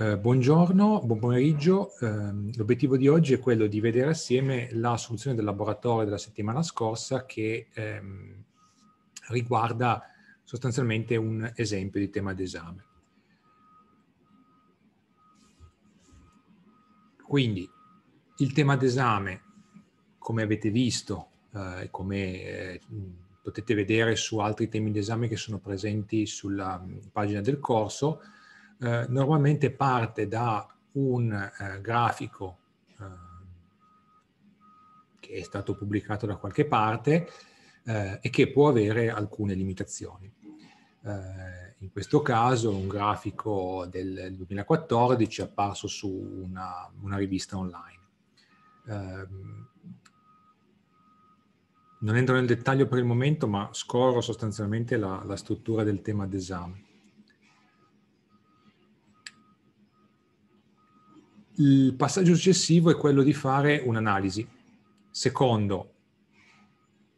Eh, buongiorno, buon pomeriggio. Eh, l'obiettivo di oggi è quello di vedere assieme la soluzione del laboratorio della settimana scorsa che ehm, riguarda sostanzialmente un esempio di tema d'esame. Quindi il tema d'esame, come avete visto eh, e eh, come potete vedere su altri temi d'esame che sono presenti sulla mm, pagina del corso, eh, normalmente parte da un eh, grafico eh, che è stato pubblicato da qualche parte eh, e che può avere alcune limitazioni. Eh, in questo caso un grafico del 2014 apparso su una, una rivista online. Ehm, non entro nel dettaglio per il momento, ma scorro sostanzialmente la, la struttura del tema d'esame. Il passaggio successivo è quello di fare un'analisi secondo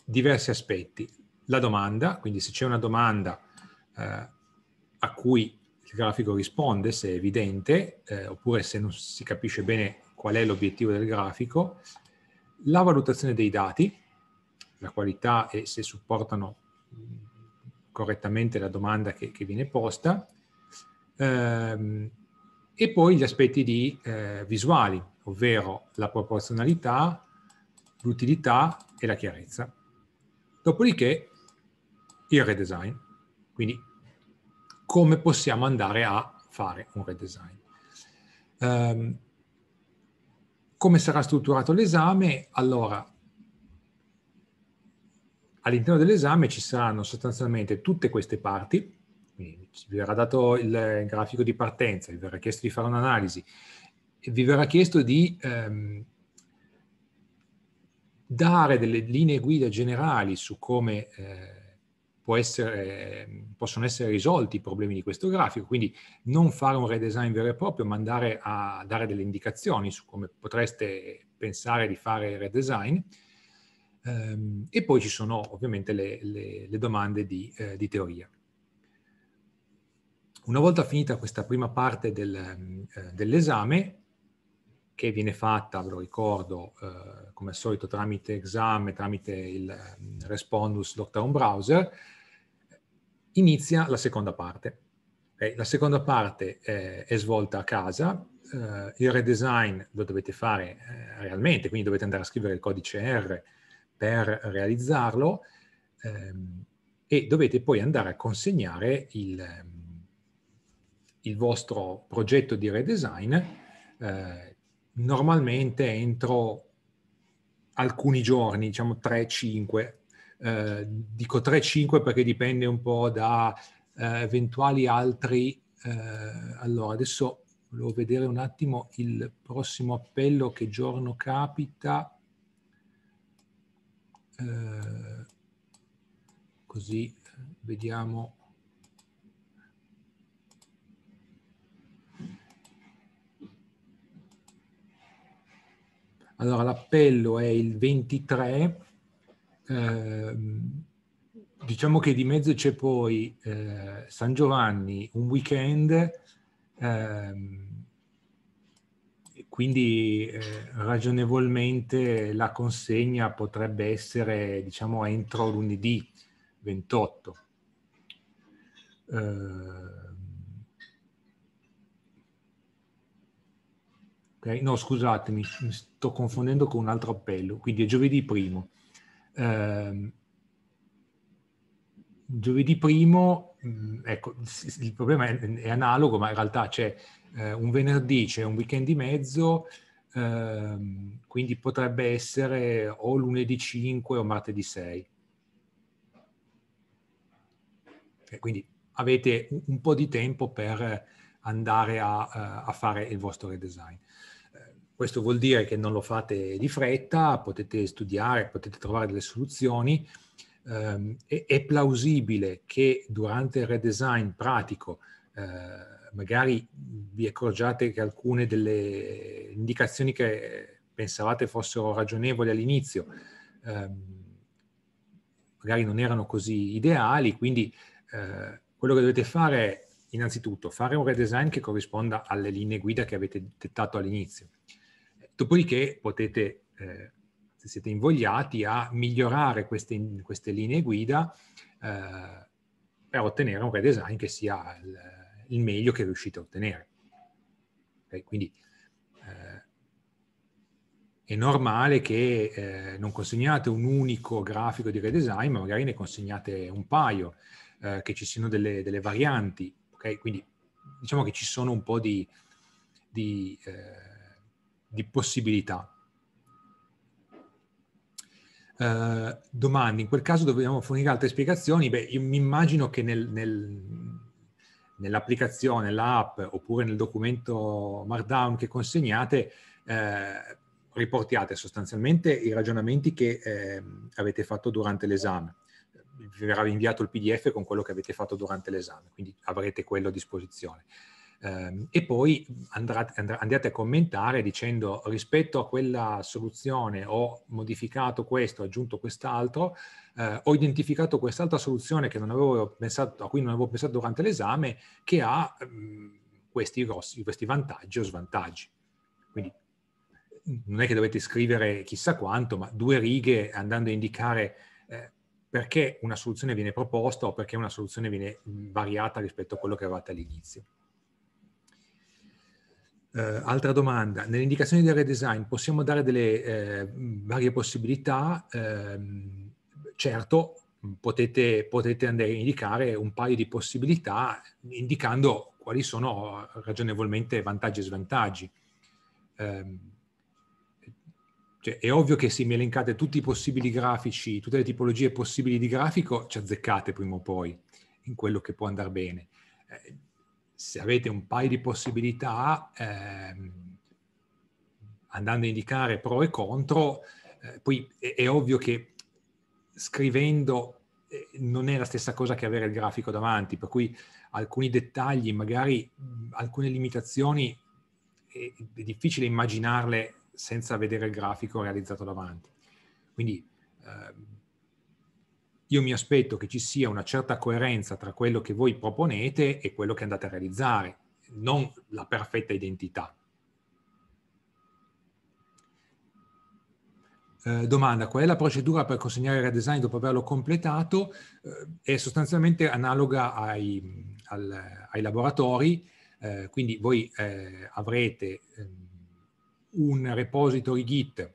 diversi aspetti. La domanda, quindi se c'è una domanda eh, a cui il grafico risponde, se è evidente, eh, oppure se non si capisce bene qual è l'obiettivo del grafico, la valutazione dei dati, la qualità e se supportano mm, correttamente la domanda che, che viene posta, ehm, e poi gli aspetti di, eh, visuali, ovvero la proporzionalità, l'utilità e la chiarezza. Dopodiché il redesign, quindi come possiamo andare a fare un redesign. Um, come sarà strutturato l'esame? Allora, all'interno dell'esame ci saranno sostanzialmente tutte queste parti, quindi vi verrà dato il grafico di partenza, vi verrà chiesto di fare un'analisi, vi verrà chiesto di ehm, dare delle linee guida generali su come eh, essere, possono essere risolti i problemi di questo grafico, quindi non fare un redesign vero e proprio, ma andare a dare delle indicazioni su come potreste pensare di fare il redesign. Um, e poi ci sono ovviamente le, le, le domande di, eh, di teoria. Una volta finita questa prima parte del, eh, dell'esame, che viene fatta, ve lo ricordo, eh, come al solito tramite esame, tramite il mm, Respondus Lockdown Browser, inizia la seconda parte. Okay? La seconda parte eh, è svolta a casa, eh, il redesign lo dovete fare eh, realmente, quindi dovete andare a scrivere il codice R per realizzarlo ehm, e dovete poi andare a consegnare il il vostro progetto di redesign eh, normalmente entro alcuni giorni, diciamo 3-5. Eh, dico 3-5 perché dipende un po' da eh, eventuali altri. Eh, allora, adesso volevo vedere un attimo il prossimo appello, che giorno capita. Eh, così eh, vediamo Allora l'appello è il 23, eh, diciamo che di mezzo c'è poi eh, San Giovanni, un weekend, ehm, quindi eh, ragionevolmente la consegna potrebbe essere diciamo entro lunedì 28. Uh, eh, Okay? No, scusatemi, mi sto confondendo con un altro appello, quindi è giovedì primo. Eh, giovedì primo, mm, ecco, il problema è, è analogo, ma in realtà c'è eh, un venerdì, c'è un weekend di mezzo, eh, quindi potrebbe essere o lunedì 5 o martedì 6. E quindi avete un, un po' di tempo per andare a, eh, a fare il vostro redesign. Questo vuol dire che non lo fate di fretta, potete studiare, potete trovare delle soluzioni. Eh, è, è, plausibile che durante il redesign pratico eh, magari vi accorgiate che alcune delle indicazioni che pensavate fossero ragionevoli all'inizio eh, magari non erano così ideali, quindi eh, quello che dovete fare è innanzitutto fare un redesign che corrisponda alle linee guida che avete dettato all'inizio. Dopodiché potete, eh, se siete invogliati, a migliorare queste, queste linee guida eh, per ottenere un redesign che sia il, il meglio che riuscite a ottenere. Okay? Quindi eh, è normale che eh, non consegnate un unico grafico di redesign, ma magari ne consegnate un paio, eh, che ci siano delle, delle varianti. Okay? Quindi diciamo che ci sono un po' di... di eh, di possibilità. Uh, eh, domande, in quel caso dobbiamo fornire altre spiegazioni? Beh, io mi immagino che nel, nel, nell'applicazione, l'app oppure nel documento Markdown che consegnate eh, riportiate sostanzialmente i ragionamenti che eh, avete fatto durante l'esame. Vi verrà inviato il PDF con quello che avete fatto durante l'esame, quindi avrete quello a disposizione. Ehm, e poi andate, andate a commentare dicendo rispetto a quella soluzione ho modificato questo, ho aggiunto quest'altro, eh, ho identificato quest'altra soluzione pensato, a cui non avevo pensato durante l'esame che ha mh, mm, questi, grossi, questi vantaggi o svantaggi. Quindi non è che dovete scrivere chissà quanto, ma due righe andando a indicare eh, perché una soluzione viene proposta o perché una soluzione viene mm, variata rispetto a quello che avevate all'inizio. Eh, altra domanda, nelle indicazioni del redesign possiamo dare delle eh, varie possibilità? Eh, certo, potete, potete, andare a indicare un paio di possibilità indicando quali sono ragionevolmente vantaggi e svantaggi. Ehm, cioè, è ovvio che se mi elencate tutti i possibili grafici, tutte le tipologie possibili di grafico, ci azzeccate prima o poi in quello che può andare bene eh, se avete un paio di possibilità, ehm, andando a indicare pro e contro, eh, poi è, è, ovvio che scrivendo eh, non è la stessa cosa che avere il grafico davanti, per cui alcuni dettagli, magari mh, alcune limitazioni, è, è difficile immaginarle senza vedere il grafico realizzato davanti. Quindi eh, io mi aspetto che ci sia una certa coerenza tra quello che voi proponete e quello che andate a realizzare, non la perfetta identità. Eh, domanda, qual è la procedura per consegnare il redesign dopo averlo completato? Eh, è sostanzialmente analoga ai, al, ai laboratori, eh, quindi voi eh, avrete ehm, un repository Git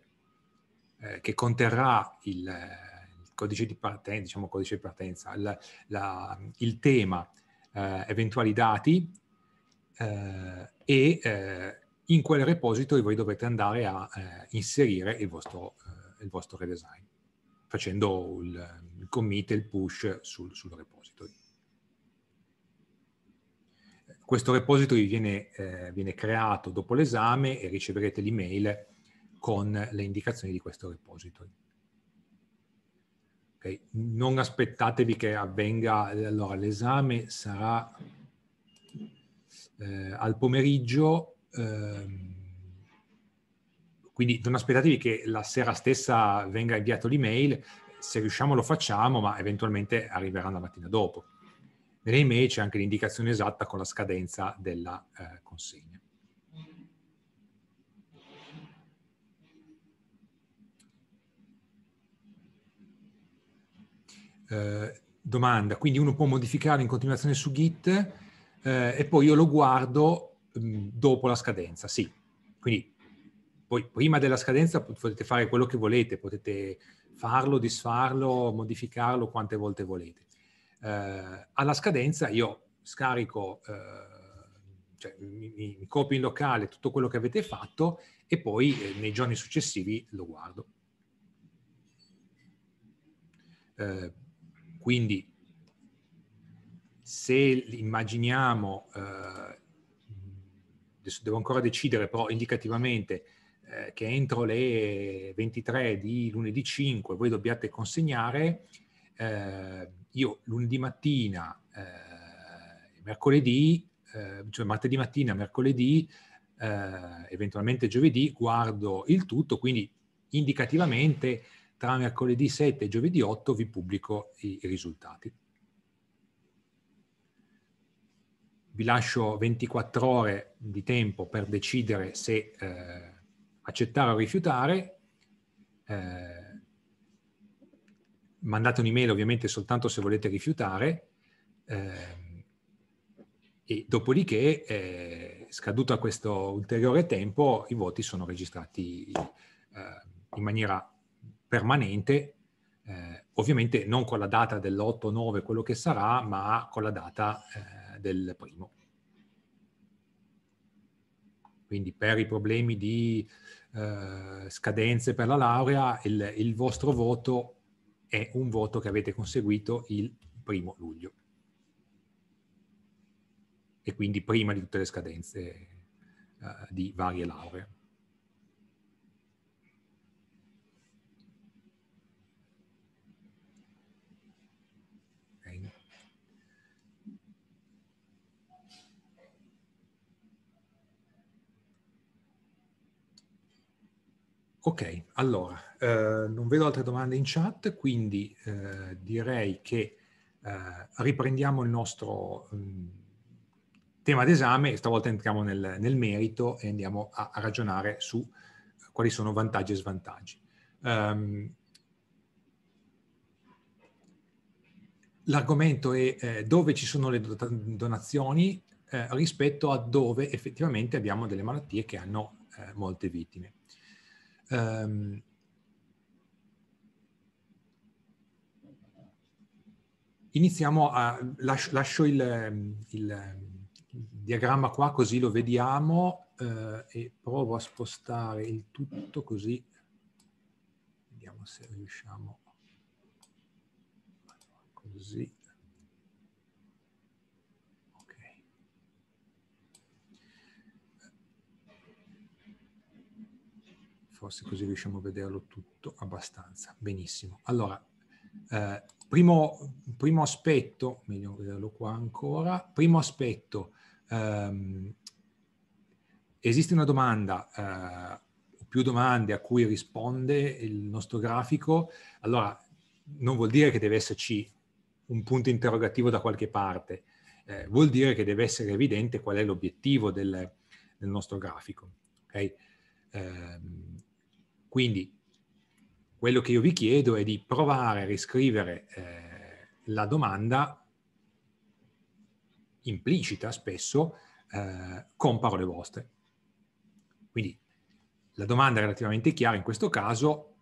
eh, che conterrà il codice di partenza, diciamo codice di partenza, la, la, il tema, eh, eventuali dati eh, e eh, in quel repository voi dovete andare a eh, inserire il vostro, eh, il vostro, redesign facendo il, il commit e il push sul, sul, repository. Questo repository viene, eh, viene creato dopo l'esame e riceverete l'email con le indicazioni di questo repository. Okay. Non aspettatevi che avvenga, allora l'esame sarà eh, al pomeriggio, eh, quindi non aspettatevi che la sera stessa venga inviato l'email, se riusciamo lo facciamo, ma eventualmente arriverà la mattina dopo. Nelle email c'è anche l'indicazione esatta con la scadenza della eh, consegna. Eh, domanda, quindi uno può modificarlo in continuazione su Git eh, e poi io lo guardo mh, mm, dopo la scadenza, sì. Quindi poi prima della scadenza potete fare quello che volete, potete farlo, disfarlo, modificarlo quante volte volete. Eh, alla scadenza io scarico, eh, cioè mi, mi, copio in locale tutto quello che avete fatto e poi eh, nei giorni successivi lo guardo. Quindi se immaginiamo, eh, adesso devo ancora decidere, però indicativamente eh, che entro le 23 di lunedì 5 voi dobbiate consegnare, eh, io lunedì mattina, eh, mercoledì, eh, cioè martedì mattina, mercoledì, eh, eventualmente giovedì, guardo il tutto, quindi indicativamente tra mercoledì 7 e giovedì 8 vi pubblico i, risultati. Vi lascio 24 ore di tempo per decidere se eh, accettare o rifiutare. Eh, mandate un'email ovviamente soltanto se volete rifiutare. Eh, e dopodiché, eh, scaduto questo ulteriore tempo, i voti sono registrati eh, in maniera permanente, eh, ovviamente non con la data dell'8, 9, quello che sarà, ma con la data eh, del primo. Quindi per i problemi di eh, scadenze per la laurea, il, il vostro voto è un voto che avete conseguito il primo luglio. E quindi prima di tutte le scadenze eh, di varie lauree. Ok, allora, eh, non vedo altre domande in chat, quindi eh, direi che eh, riprendiamo il nostro mh, mm, tema d'esame, stavolta entriamo nel, nel merito e andiamo a, a, ragionare su eh, quali sono vantaggi e svantaggi. Um, L'argomento è eh, dove ci sono le donazioni eh, rispetto a dove effettivamente abbiamo delle malattie che hanno molte vittime. Um, iniziamo a... Lascio, lascio il, ehm, il, ehm, diagramma qua così lo vediamo eh, e provo a spostare il tutto così. Vediamo se riusciamo. Così. forse così riusciamo a vederlo tutto abbastanza. Benissimo. Allora, eh, primo, primo, aspetto, meglio vederlo qua ancora, primo aspetto, ehm, esiste una domanda eh, o più domande a cui risponde il nostro grafico, allora non vuol dire che deve esserci un punto interrogativo da qualche parte, eh, vuol dire che deve essere evidente qual è l'obiettivo del, del nostro grafico. Okay? Eh, quindi quello che io vi chiedo è di provare a riscrivere eh, la domanda implicita spesso eh, con parole vostre. Quindi la domanda è relativamente chiara in questo caso,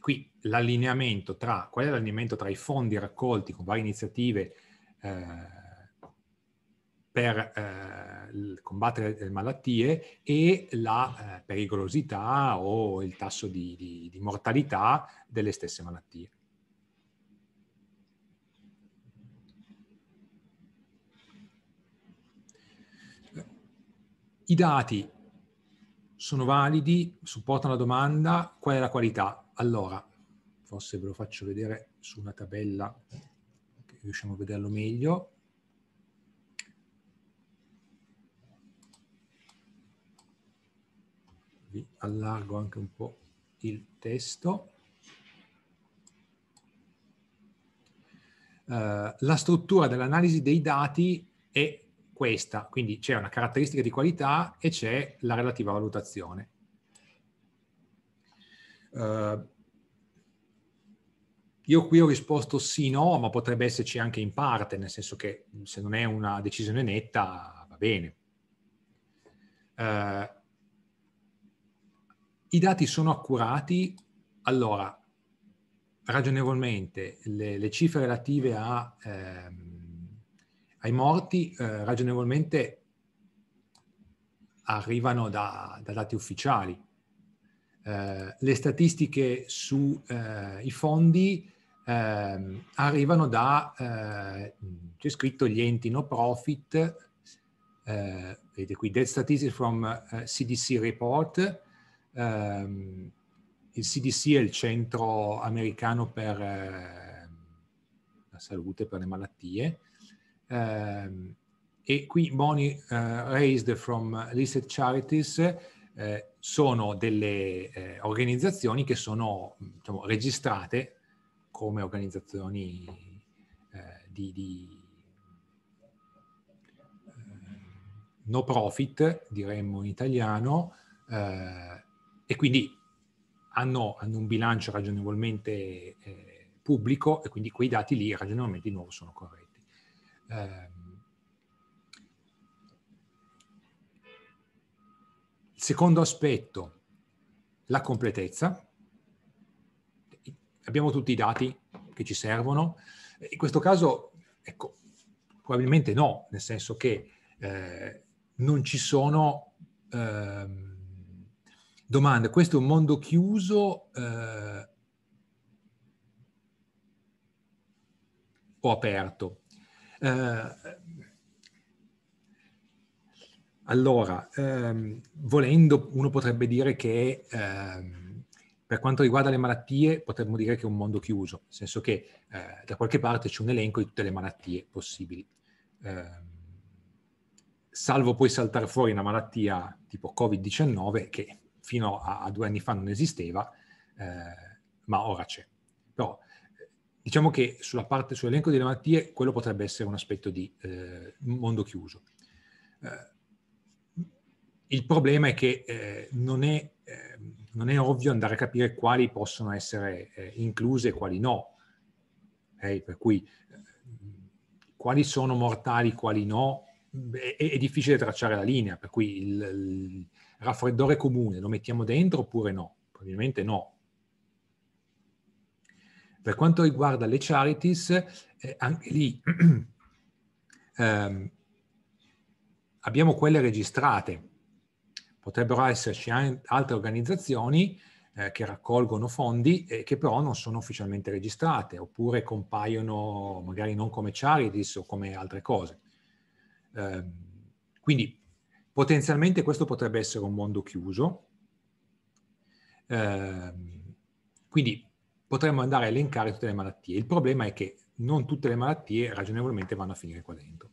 qui l'allineamento tra, qual è l'allineamento tra i fondi raccolti con varie iniziative eh, per eh, combattere le eh, malattie e la eh, pericolosità o il tasso di, di, di mortalità delle stesse malattie. I dati sono validi, supportano la domanda, qual è la qualità? Allora, forse ve lo faccio vedere su una tabella che riusciamo a vederlo meglio. allargo anche un po' il testo. Uh, la struttura dell'analisi dei dati è questa, quindi c'è una caratteristica di qualità e c'è la relativa valutazione. Uh, io qui ho risposto sì, no, ma potrebbe esserci anche in parte, nel senso che se non è una decisione netta va bene. Uh, i dati sono accurati, allora ragionevolmente le, le cifre relative a, ehm, ai morti eh, ragionevolmente arrivano da, da dati ufficiali. Eh, le statistiche sui eh, fondi ehm, arrivano da, eh, c'è scritto gli enti no profit, eh, vedete qui, dead Statistics from uh, eh, CDC Report, ehm, il CDC è il centro americano per eh, la salute, per le malattie, ehm, e qui money uh, eh, raised from listed charities eh, sono delle eh, organizzazioni che sono diciamo, registrate come organizzazioni eh, di, di eh, no profit, diremmo in italiano, eh, e quindi hanno, hanno un bilancio ragionevolmente eh, pubblico e quindi quei dati lì ragionevolmente di nuovo sono corretti. Eh, secondo aspetto, la completezza. Abbiamo tutti i dati che ci servono. In questo caso, ecco, probabilmente no, nel senso che eh, non ci sono... Ehm, Domanda, questo è un mondo chiuso eh, o aperto? Eh, allora, ehm, volendo, uno potrebbe dire che ehm, per quanto riguarda le malattie, potremmo dire che è un mondo chiuso, nel senso che eh, da qualche parte c'è un elenco di tutte le malattie possibili. Eh, salvo poi saltare fuori una malattia tipo Covid-19 che fino a, a due anni fa non esisteva, eh, ma ora c'è. Però eh, diciamo che sulla parte, sull'elenco delle malattie quello potrebbe essere un aspetto di eh, mondo chiuso. Eh, il problema è che eh, non è, eh, non, è, ovvio andare a capire quali possono essere incluse e quali no. Okay? Per cui quali sono mortali, quali no, è, è, difficile tracciare la linea, per cui il raffreddore comune, lo mettiamo dentro oppure no? Probabilmente no. Per quanto riguarda le charities, eh, anche lì eh, abbiamo quelle registrate. Potrebbero esserci altre organizzazioni eh, che raccolgono fondi e che però non sono ufficialmente registrate oppure compaiono magari non come charities o come altre cose. Ehm, quindi Potenzialmente questo potrebbe essere un mondo chiuso, eh, quindi potremmo andare a elencare tutte le malattie. Il problema è che non tutte le malattie ragionevolmente vanno a finire qua dentro.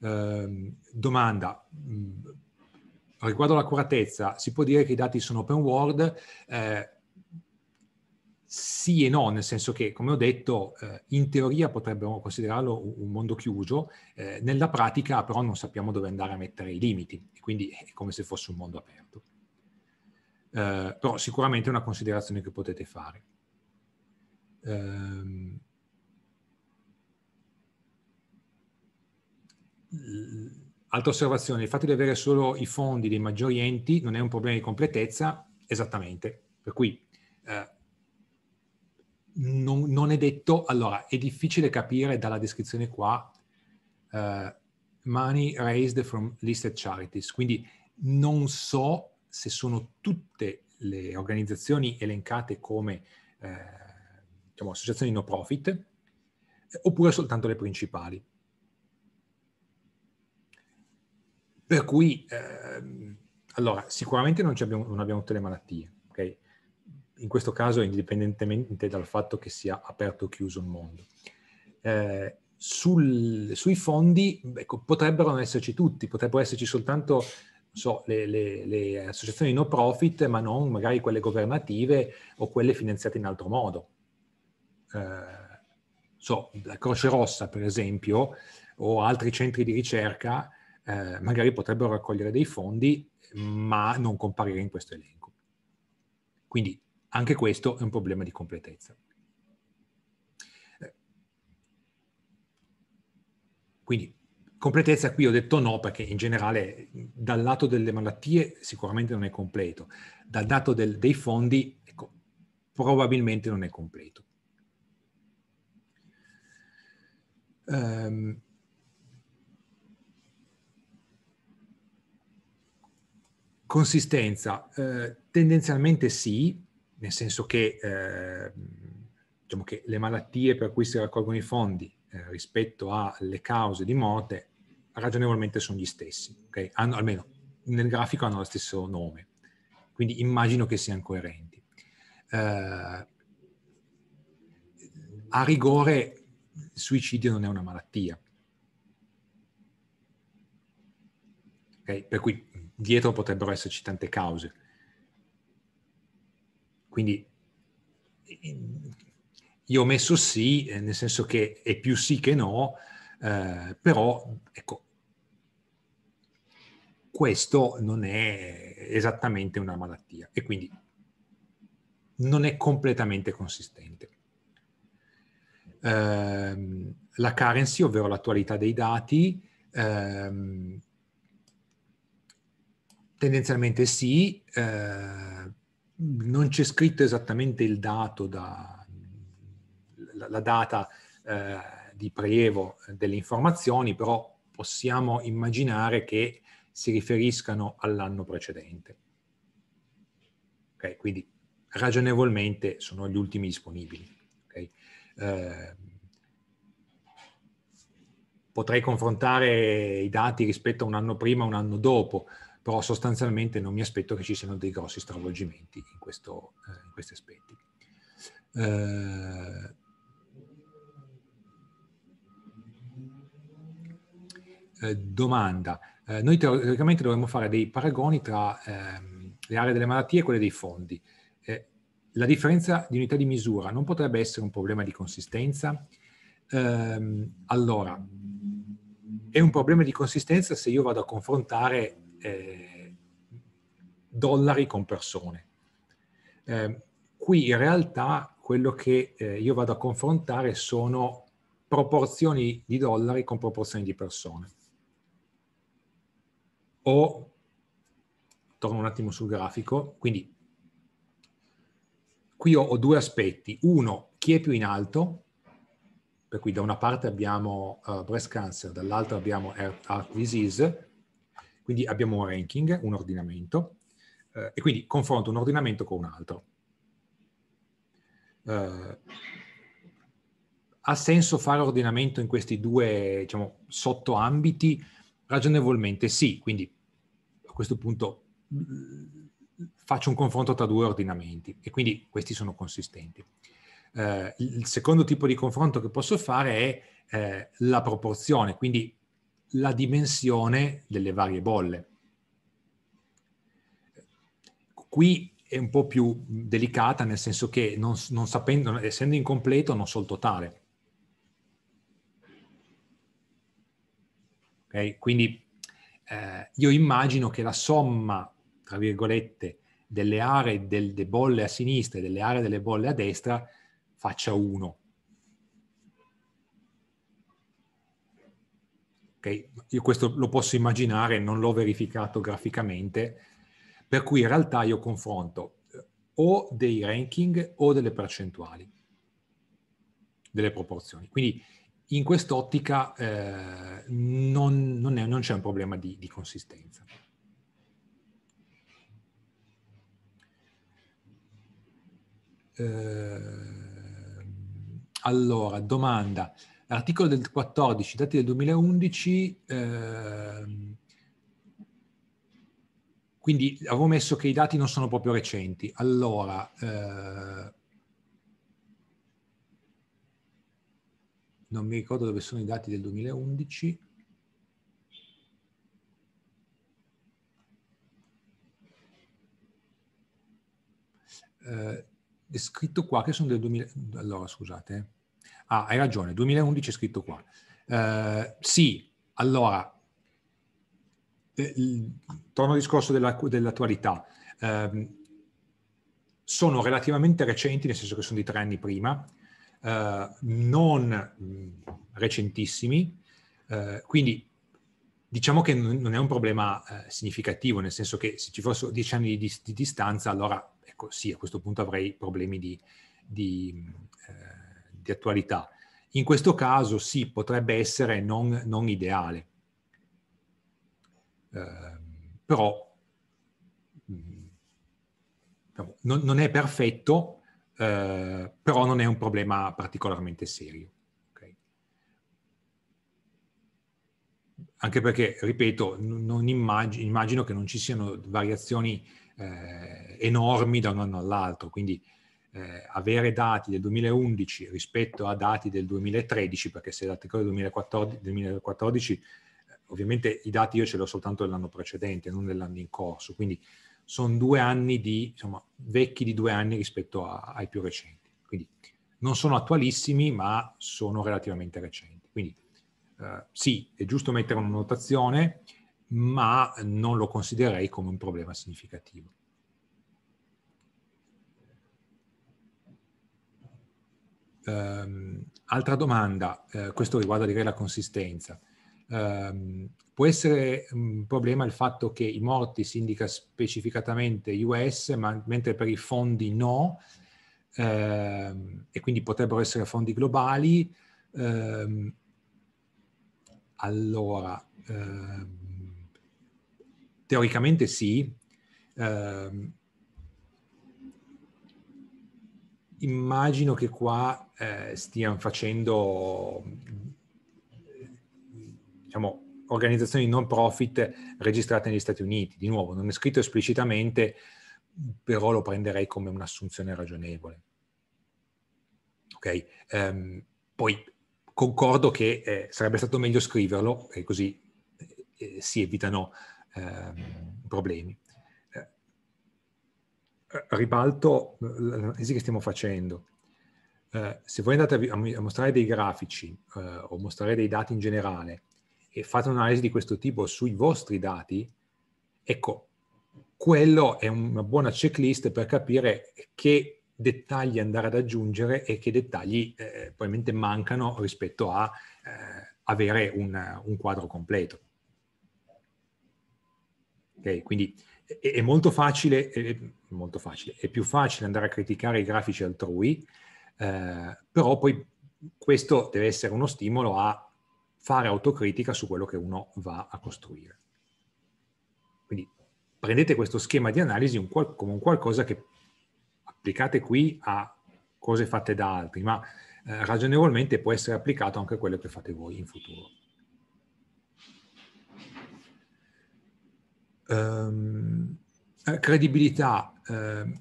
Eh, domanda, mm, riguardo all'accuratezza, si può dire che i dati sono open world? Eh, sì e no, nel senso che, come ho detto, eh, in teoria potremmo considerarlo un mondo chiuso, eh, nella pratica però non sappiamo dove andare a mettere i limiti, quindi è come se fosse un mondo aperto. Eh, però sicuramente è una considerazione che potete fare. Ehm, altra osservazione, il fatto di avere solo i fondi dei maggiori enti non è un problema di completezza, esattamente, per cui eh, non, non, è detto, allora è difficile capire dalla descrizione qua, uh, money raised from listed charities, quindi non so se sono tutte le organizzazioni elencate come eh, diciamo, associazioni no profit oppure soltanto le principali. Per cui, eh, allora, sicuramente non non abbiamo tutte le malattie, in questo caso indipendentemente dal fatto che sia aperto o chiuso il mondo. Eh, sul, sui fondi ecco, potrebbero non esserci tutti, potrebbero esserci soltanto so, le, le, le, associazioni no profit, ma non magari quelle governative o quelle finanziate in altro modo. Eh, so, la Croce Rossa, per esempio, o altri centri di ricerca, eh, magari potrebbero raccogliere dei fondi, ma non comparire in questo elenco. Quindi anche questo è un problema di completezza. Quindi completezza qui ho detto no perché in generale dal lato delle malattie sicuramente non è completo, dal lato del, dei fondi ecco, probabilmente non è completo. Um, consistenza, eh, tendenzialmente sì, nel senso che, eh, diciamo che, le malattie per cui si raccolgono i fondi eh, rispetto alle cause di morte ragionevolmente sono gli stessi, okay? hanno, almeno nel grafico hanno lo stesso nome, quindi immagino che siano coerenti. Eh, a rigore il suicidio non è una malattia. Okay? Per cui dietro potrebbero esserci tante cause. Quindi io ho messo sì, eh, nel senso che è più sì che no, eh, però ecco, questo non è esattamente una malattia e quindi non è completamente consistente. Eh, la currency, ovvero l'attualità dei dati, eh, tendenzialmente sì, eh, non c'è scritto esattamente il dato, da, la, la data eh, di prelievo delle informazioni, però possiamo immaginare che si riferiscano all'anno precedente. Okay, quindi ragionevolmente sono gli ultimi disponibili. Okay? Eh, potrei confrontare i dati rispetto a un anno prima, un anno dopo, però sostanzialmente non mi aspetto che ci siano dei grossi stravolgimenti in, questo, eh, in questi aspetti. Eh, eh, domanda. Eh, noi teoricamente dovremmo fare dei paragoni tra ehm, le aree delle malattie e quelle dei fondi. Eh, la differenza di unità di misura non potrebbe essere un problema di consistenza? Ehm, allora, è un problema di consistenza se io vado a confrontare eh, dollari con persone. Eh, qui in realtà quello che eh, io vado a confrontare sono proporzioni di dollari con proporzioni di persone. O, torno un attimo sul grafico, quindi qui ho, ho due aspetti. Uno, chi è più in alto, per cui da una parte abbiamo uh, breast cancer, dall'altra abbiamo heart disease, quindi abbiamo un ranking, un ordinamento, eh, e quindi confronto un ordinamento con un altro. Eh, ha senso fare ordinamento in questi due diciamo, sottoambiti? Ragionevolmente sì, quindi a questo punto faccio un confronto tra due ordinamenti e quindi questi sono consistenti. Eh, il secondo tipo di confronto che posso fare è eh, la proporzione, quindi la dimensione delle varie bolle. Qui è un po' più delicata, nel senso che non, non sapendo, essendo incompleto, non so il totale. Okay? Quindi eh, io immagino che la somma, tra virgolette, delle aree delle bolle a sinistra e delle aree delle bolle a destra faccia 1. Okay? Io questo lo posso immaginare, non l'ho verificato graficamente, per cui in realtà io confronto eh, o dei ranking o delle percentuali, delle proporzioni. Quindi in quest'ottica eh, non, non, è, non, c'è un problema di, di consistenza. Eh, allora, domanda. L'articolo del 14, dati del 2011, ehm, quindi avevo messo che i dati non sono proprio recenti. Allora, eh, non mi ricordo dove sono i dati del 2011. Eh, è scritto qua che sono del 2000... Allora, scusate. Eh. Ah, hai ragione, 2011 è scritto qua. Uh, sì, allora, eh, il, torno al discorso della, dell'attualità. Uh, sono relativamente recenti, nel senso che sono di tre anni prima, uh, non recentissimi, quindi diciamo che non è un problema significativo, nel senso che se ci fossero dieci anni di, di distanza, allora ecco sì, a questo punto avrei problemi di, di eh, di attualità. In questo caso sì, potrebbe essere non, non ideale, eh, però mm, diciamo, non, non, è perfetto, eh, però non è un problema particolarmente serio. Okay? Anche perché, ripeto, immag- immagino che non ci siano variazioni eh, enormi da un anno all'altro, quindi eh, avere dati del 2011 rispetto a dati del 2013, perché se l'articolo del 2014, 2014 ovviamente i dati io ce li ho soltanto dell'anno precedente, non dell'anno in corso, quindi sono due anni di, insomma, vecchi di due anni rispetto a, ai più recenti. Quindi non sono attualissimi, ma sono relativamente recenti. Quindi eh, sì, è giusto mettere una notazione, ma non lo considererei come un problema significativo. Um, altra domanda, uh, questo riguarda direi la consistenza. Um, può essere un problema il fatto che i morti si indica specificatamente US, ma, mentre per i fondi no, uh, e quindi potrebbero essere fondi globali. Uh, allora, teoricamente sì, immagino che qua eh, stiano facendo, diciamo, organizzazioni non profit registrate negli Stati Uniti. Di nuovo, non è scritto esplicitamente, però lo prenderei come un'assunzione ragionevole. Ok? Um, poi concordo che eh, sarebbe stato meglio scriverlo e così eh, si evitano eh, problemi. Eh, ribalto eh, l'analisi che stiamo facendo. Eh, se voi andate a, mostrare dei grafici eh, o mostrare dei dati in generale e fate un'analisi di questo tipo sui vostri dati, ecco, quello è una buona checklist per capire che dettagli andare ad aggiungere e che dettagli eh, probabilmente mancano rispetto a eh, avere un, un quadro completo. Ok, quindi è, molto facile, è, molto facile, è più facile andare a criticare i grafici altrui, eh, però poi questo deve essere uno stimolo a fare autocritica su quello che uno va a costruire. Quindi prendete questo schema di analisi un qual- come un qualcosa che applicate qui a cose fatte da altri, ma eh, ragionevolmente può essere applicato anche a quello che fate voi in futuro. ehm, eh, credibilità, ehm,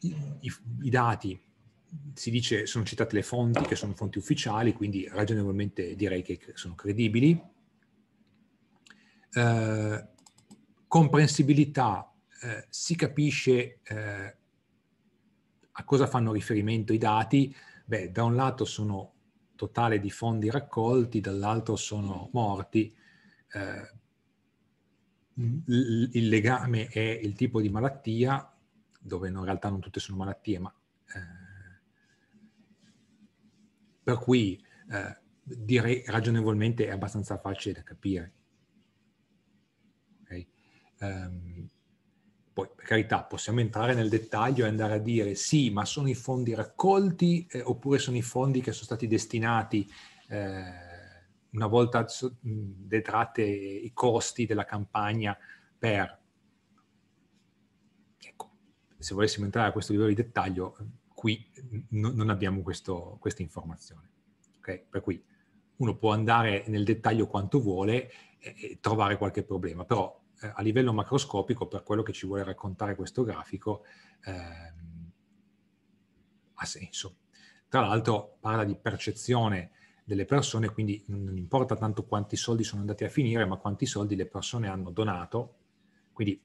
i, i, i, dati, si dice, sono citate le fonti, che sono fonti ufficiali, quindi ragionevolmente direi che sono credibili. Eh, comprensibilità, eh, si capisce eh, a cosa fanno riferimento i dati? Beh, da un lato sono totale di fondi raccolti, dall'altro sono morti. Eh, mm. l- il legame è il tipo di malattia, dove in realtà non tutte sono malattie, ma... Eh, per cui eh, direi ragionevolmente è abbastanza facile da capire. Okay? Um, poi, per carità, possiamo entrare nel dettaglio e andare a dire sì, ma sono i fondi raccolti eh, oppure sono i fondi che sono stati destinati eh, una volta detratte i costi della campagna per... Ecco, se volessimo entrare a questo livello di dettaglio, qui non abbiamo questo, questa informazione. Okay? Per cui uno può andare nel dettaglio quanto vuole e, trovare qualche problema, però eh, a livello macroscopico, per quello che ci vuole raccontare questo grafico, eh, ha senso. Tra l'altro parla di percezione delle persone, quindi non importa tanto quanti soldi sono andati a finire, ma quanti soldi le persone hanno donato, quindi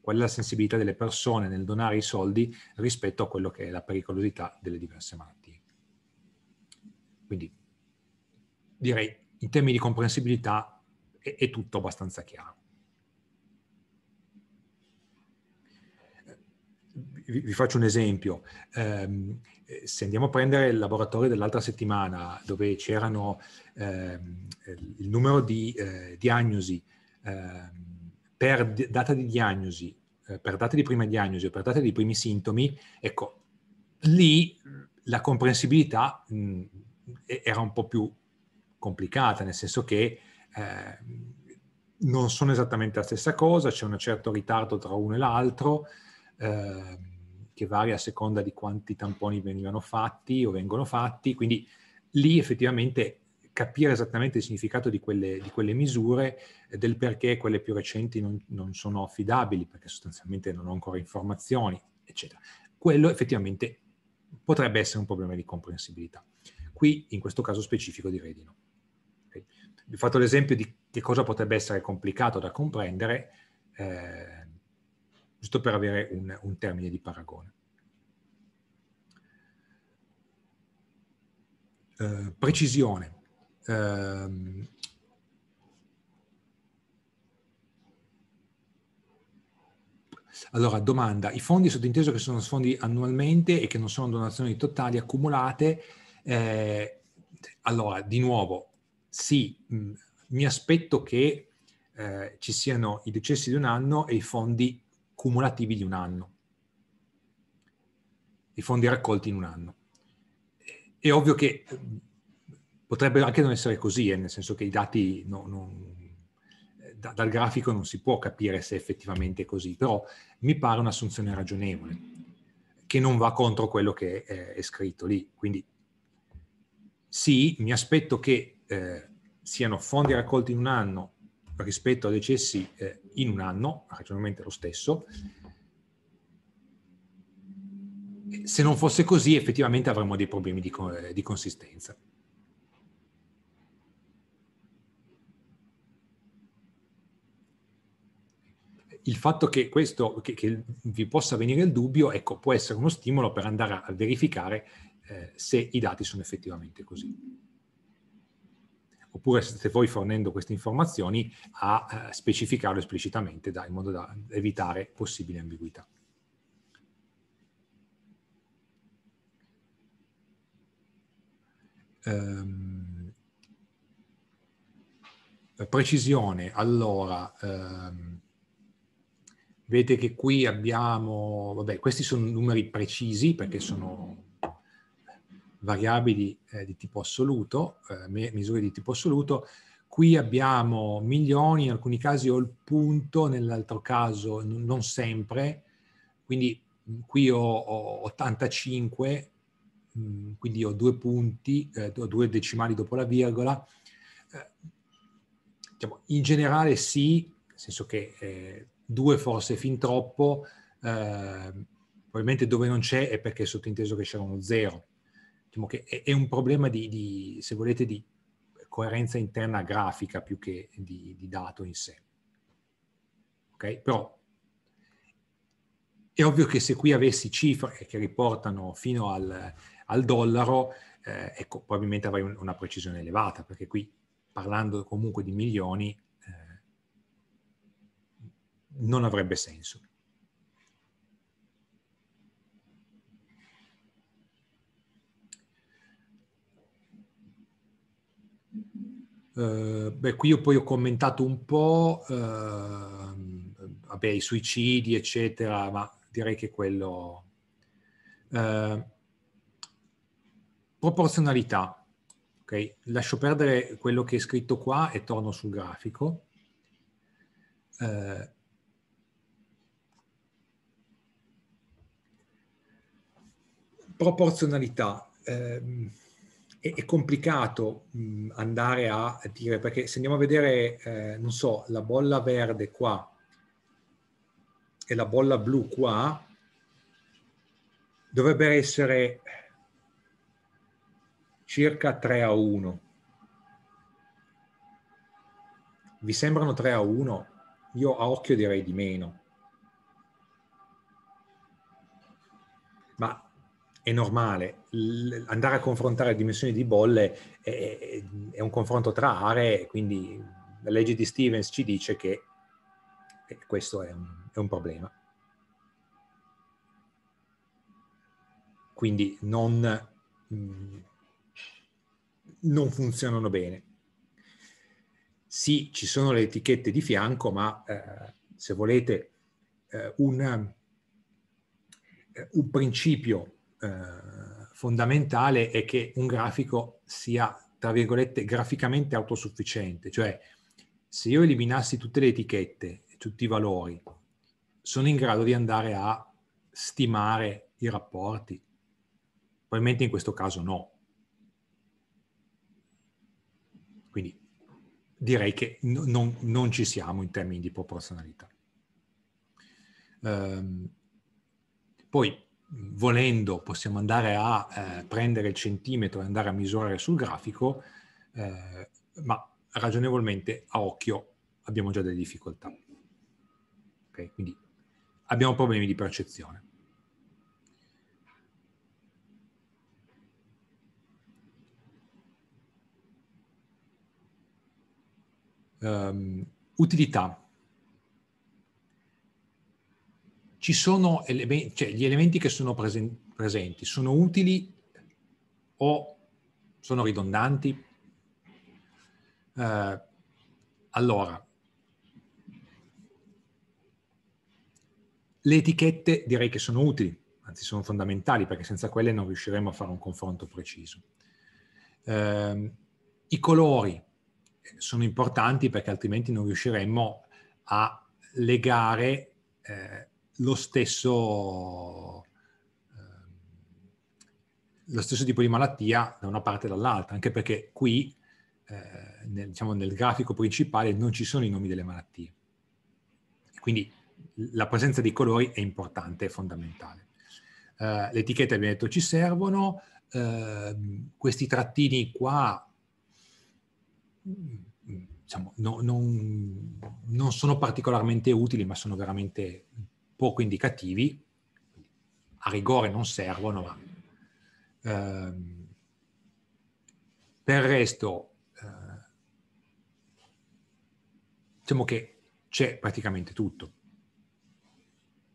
qual è la sensibilità delle persone nel donare i soldi rispetto a quello che è la pericolosità delle diverse malattie. Quindi direi in termini di comprensibilità è, è tutto abbastanza chiaro. Vi, vi faccio un esempio. Um, eh, se andiamo a prendere il laboratorio dell'altra settimana, dove c'erano eh, il numero di eh, diagnosi eh, per data di diagnosi, eh, per data di prima diagnosi o per data di primi sintomi, ecco, lì la comprensibilità mh, era un po' più complicata, nel senso che ehm, non sono esattamente la stessa cosa, c'è un certo ritardo tra uno e l'altro. Eh, che varia a seconda di quanti tamponi venivano fatti o vengono fatti, quindi lì effettivamente capire esattamente il significato di quelle, di quelle misure, eh, del perché quelle più recenti non, non sono affidabili, perché sostanzialmente non ho ancora informazioni, eccetera. Quello effettivamente potrebbe essere un problema di comprensibilità. Qui, in questo caso specifico, direi di no. Okay. Vi ho fatto l'esempio di che cosa potrebbe essere complicato da comprendere, eh, giusto per avere un, un termine di paragone. Eh, precisione. Eh, Allora, domanda, i fondi sottinteso che sono fondi annualmente e che non sono donazioni totali accumulate, eh, allora, di nuovo, sì, mh, mm, mi aspetto che eh, ci siano i decessi di un anno e i fondi cumulativi di un anno, i fondi raccolti in un anno. È ovvio che eh, potrebbe anche non essere così, eh, nel senso che i dati no, non, eh, da, dal grafico non si può capire se effettivamente è così, però mi pare un'assunzione ragionevole che non va contro quello che è, è scritto lì. Quindi sì, mi aspetto che eh, siano fondi raccolti in un anno rispetto a decessi eh, in un anno, ragionalmente lo stesso. Se non fosse così, effettivamente avremmo dei problemi di, eh, di consistenza. il fatto che, questo, che, che vi possa venire il dubbio, ecco, può essere uno stimolo per andare a verificare eh, se i dati sono effettivamente così oppure state voi fornendo queste informazioni a eh, specificarlo esplicitamente da, in modo da evitare possibili ambiguità. Um, precisione, allora, um, ehm, vedete che qui abbiamo, vabbè, questi sono numeri precisi perché sono variabili eh, di tipo assoluto, eh, misure di tipo assoluto. Qui abbiamo milioni, in alcuni casi ho il punto, nell'altro caso non sempre, quindi qui ho, ho 85, mh, quindi ho due punti, eh, due decimali dopo la virgola. Eh, diciamo, in generale sì, nel senso che eh, due forse fin troppo, eh, probabilmente dove non c'è è perché è sottinteso che c'era uno zero diciamo che è, è un problema di, di, se volete, di coerenza interna grafica più che di, di dato in sé. Ok? Però è ovvio che se qui avessi cifre che riportano fino al, al dollaro, eh, ecco, probabilmente avrei un, una precisione elevata, perché qui parlando comunque di milioni eh, non avrebbe senso. Eh, beh, qui io poi ho commentato un po', eh, vabbè, i suicidi, eccetera, ma direi che quello... Eh, proporzionalità, ok? Lascio perdere quello che è scritto qua e torno sul grafico. Eh, proporzionalità. Ehm è, è complicato mh, andare a dire, perché se andiamo a vedere, eh, non so, la bolla verde qua e la bolla blu qua, dovrebbe essere circa 3 a 1. Vi sembrano 3 a 1? Io a occhio direi di meno. Ma è normale. L- andare a confrontare dimensioni di bolle è, è un confronto tra aree, quindi la legge di Stevens ci dice che eh, questo è un, è un problema. Quindi non, mm, non funzionano bene. Sì, ci sono le etichette di fianco, ma eh, se volete eh, un, eh, un principio eh, fondamentale è che un grafico sia, tra virgolette, graficamente autosufficiente, cioè se io eliminassi tutte le etichette e tutti i valori, sono in grado di andare a stimare i rapporti. Probabilmente in questo caso no. Quindi direi che non, non ci siamo in termini di proporzionalità. Um, poi volendo possiamo andare a eh, prendere il centimetro e andare a misurare sul grafico, eh, ma ragionevolmente a occhio abbiamo già delle difficoltà. Okay? Quindi abbiamo problemi di percezione. Um, utilità. ci sono elementi, cioè gli elementi che sono presen- presenti sono utili o sono ridondanti? Eh, allora, le etichette direi che sono utili, anzi sono fondamentali perché senza quelle non riusciremo a fare un confronto preciso. Eh, I colori sono importanti perché altrimenti non riusciremmo a legare eh, lo stesso, ehm, lo stesso tipo di malattia da una parte e dall'altra, anche perché qui eh, nel, diciamo, nel grafico principale non ci sono i nomi delle malattie. Quindi la presenza di colori è importante, è fondamentale. Uh, le etichette, abbiamo detto, ci servono. Uh, questi trattini qua diciamo, no, non, non, sono particolarmente utili, ma sono veramente poco indicativi, a rigore non servono, ma ehm, per il resto eh, diciamo che c'è praticamente tutto.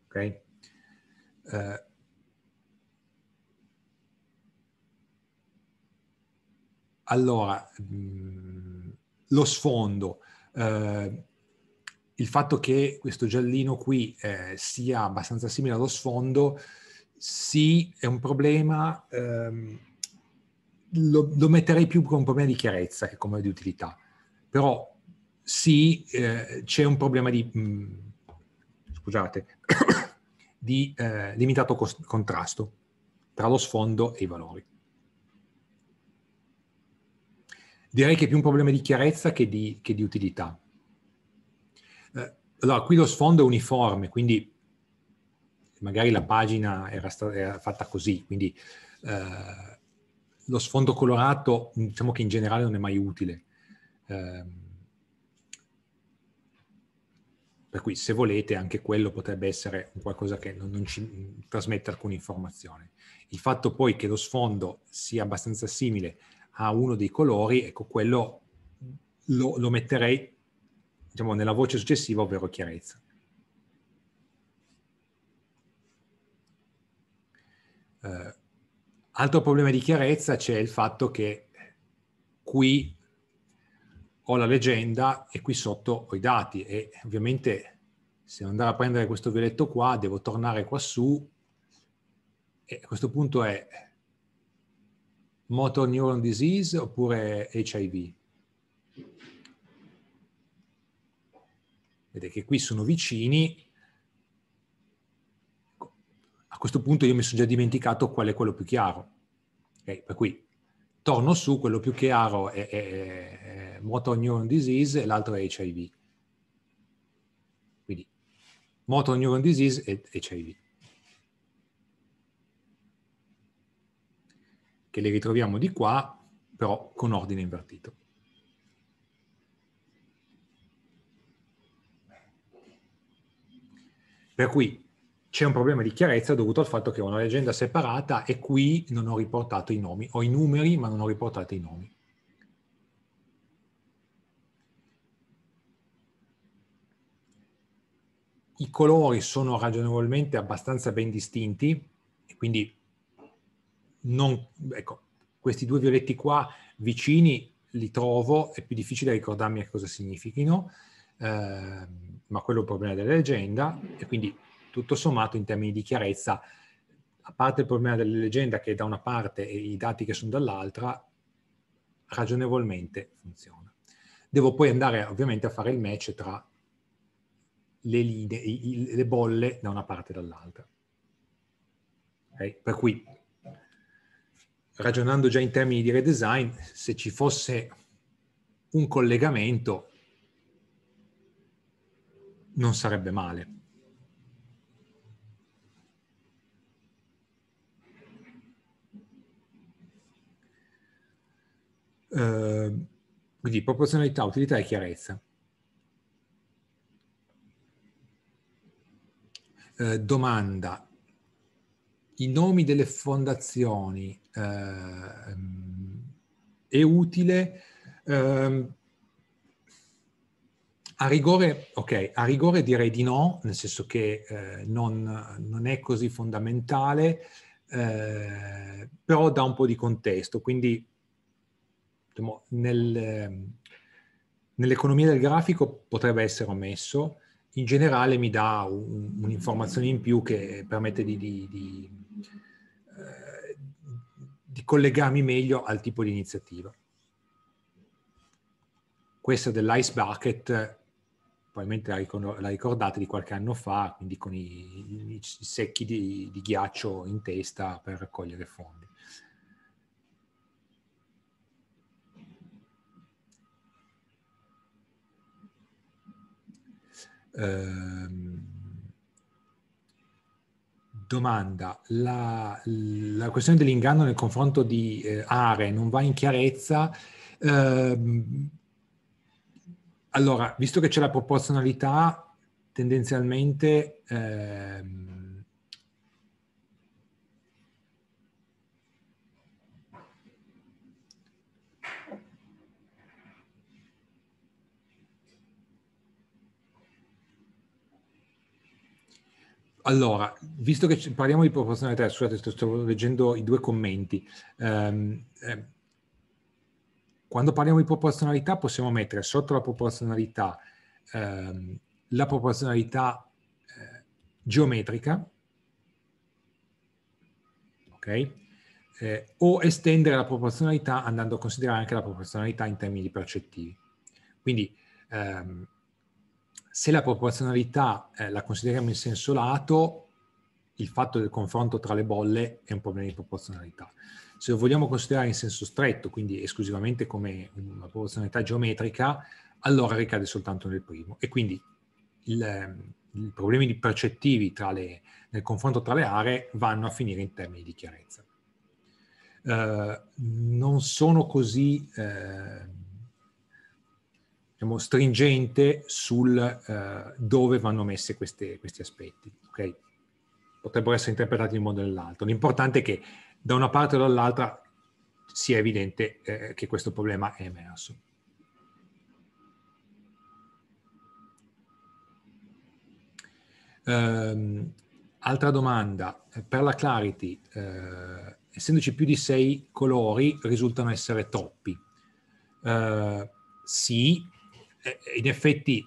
Ok? Eh, allora, mh, mm, lo sfondo, eh, il fatto che questo giallino qui eh, sia abbastanza simile allo sfondo, sì, è un problema, ehm, lo, lo, metterei più come un problema di chiarezza che come di utilità, però sì, eh, c'è un problema di, mh, mm, scusate, di eh, limitato cost- contrasto tra lo sfondo e i valori. Direi che è più un problema di chiarezza che di, che di utilità. Allora, qui lo sfondo è uniforme, quindi magari la pagina era, stata, era fatta così, quindi eh, lo sfondo colorato diciamo che in generale non è mai utile. Eh, per cui se volete anche quello potrebbe essere qualcosa che non, non ci trasmette alcuna informazione. Il fatto poi che lo sfondo sia abbastanza simile a uno dei colori, ecco quello lo, lo metterei diciamo, nella voce successiva, ovvero chiarezza. Eh, altro problema di chiarezza c'è il fatto che qui ho la leggenda e qui sotto ho i dati e ovviamente se andare a prendere questo violetto qua devo tornare quassù e a questo punto è motor neuron disease oppure HIV Vedete che qui sono vicini. A questo punto io mi sono già dimenticato qual è quello più chiaro. Okay? Per cui torno su, quello più chiaro è, è, è motor neuron disease e l'altro è HIV. Quindi motor neuron disease e HIV. Che le ritroviamo di qua, però con ordine invertito. Per cui c'è un problema di chiarezza dovuto al fatto che ho una leggenda separata e qui non ho riportato i nomi, ho i numeri ma non ho riportato i nomi. I colori sono ragionevolmente abbastanza ben distinti e quindi non, ecco, questi due violetti qua vicini li trovo, è più difficile ricordarmi a cosa significhino. Eh, ma quello è un problema della leggenda e quindi tutto sommato in termini di chiarezza, a parte il problema della leggenda che è da una parte e i dati che sono dall'altra, ragionevolmente funziona. Devo poi andare ovviamente a fare il match tra le, linee, le bolle da una parte e dall'altra. Okay? Per cui, ragionando già in termini di redesign, se ci fosse un collegamento non sarebbe male. Uh, quindi proporzionalità, utilità e chiarezza. Uh, domanda. I nomi delle fondazioni uh, è utile? Ehm, a rigore, okay, a rigore direi di no, nel senso che eh, non, non, è così fondamentale, eh, però dà un po' di contesto. Quindi diciamo, nel, nell'economia del grafico potrebbe essere omesso, in generale mi dà un, un'informazione in più che permette di, di, di, eh, di, collegarmi meglio al tipo di iniziativa. Questa dell'ice bucket probabilmente la, ricordate di qualche anno fa, quindi con i, i secchi di, di ghiaccio in testa per raccogliere fondi. Ehm, domanda, la, la, questione dell'inganno nel confronto di eh, aree non va in chiarezza. Ehm, allora, visto che c'è la proporzionalità, tendenzialmente ehm, Allora, visto che parliamo di proporzionalità, scusate, sto, sto leggendo i due commenti. Ehm, eh, quando parliamo di proporzionalità possiamo mettere sotto la proporzionalità ehm, la proporzionalità eh, geometrica, ok? Eh, o estendere la proporzionalità andando a considerare anche la proporzionalità in termini percettivi. Quindi ehm, se la proporzionalità eh, la consideriamo in senso lato, il fatto del confronto tra le bolle è un problema di proporzionalità se lo vogliamo considerare in senso stretto, quindi esclusivamente come una proporzionalità geometrica, allora ricade soltanto nel primo. E quindi ehm, i problemi percettivi le, nel confronto tra le aree vanno a finire in termini di chiarezza. Eh, non sono così eh, diciamo, stringente sul eh, dove vanno messi questi aspetti. Okay? Potrebbero essere interpretati in un modo o nell'altro. L'importante è che da una parte o dall'altra sia evidente eh, che questo problema è emerso. Um, altra domanda, per la clarity, eh, essendoci più di sei colori risultano essere troppi. Uh, sì, eh, in effetti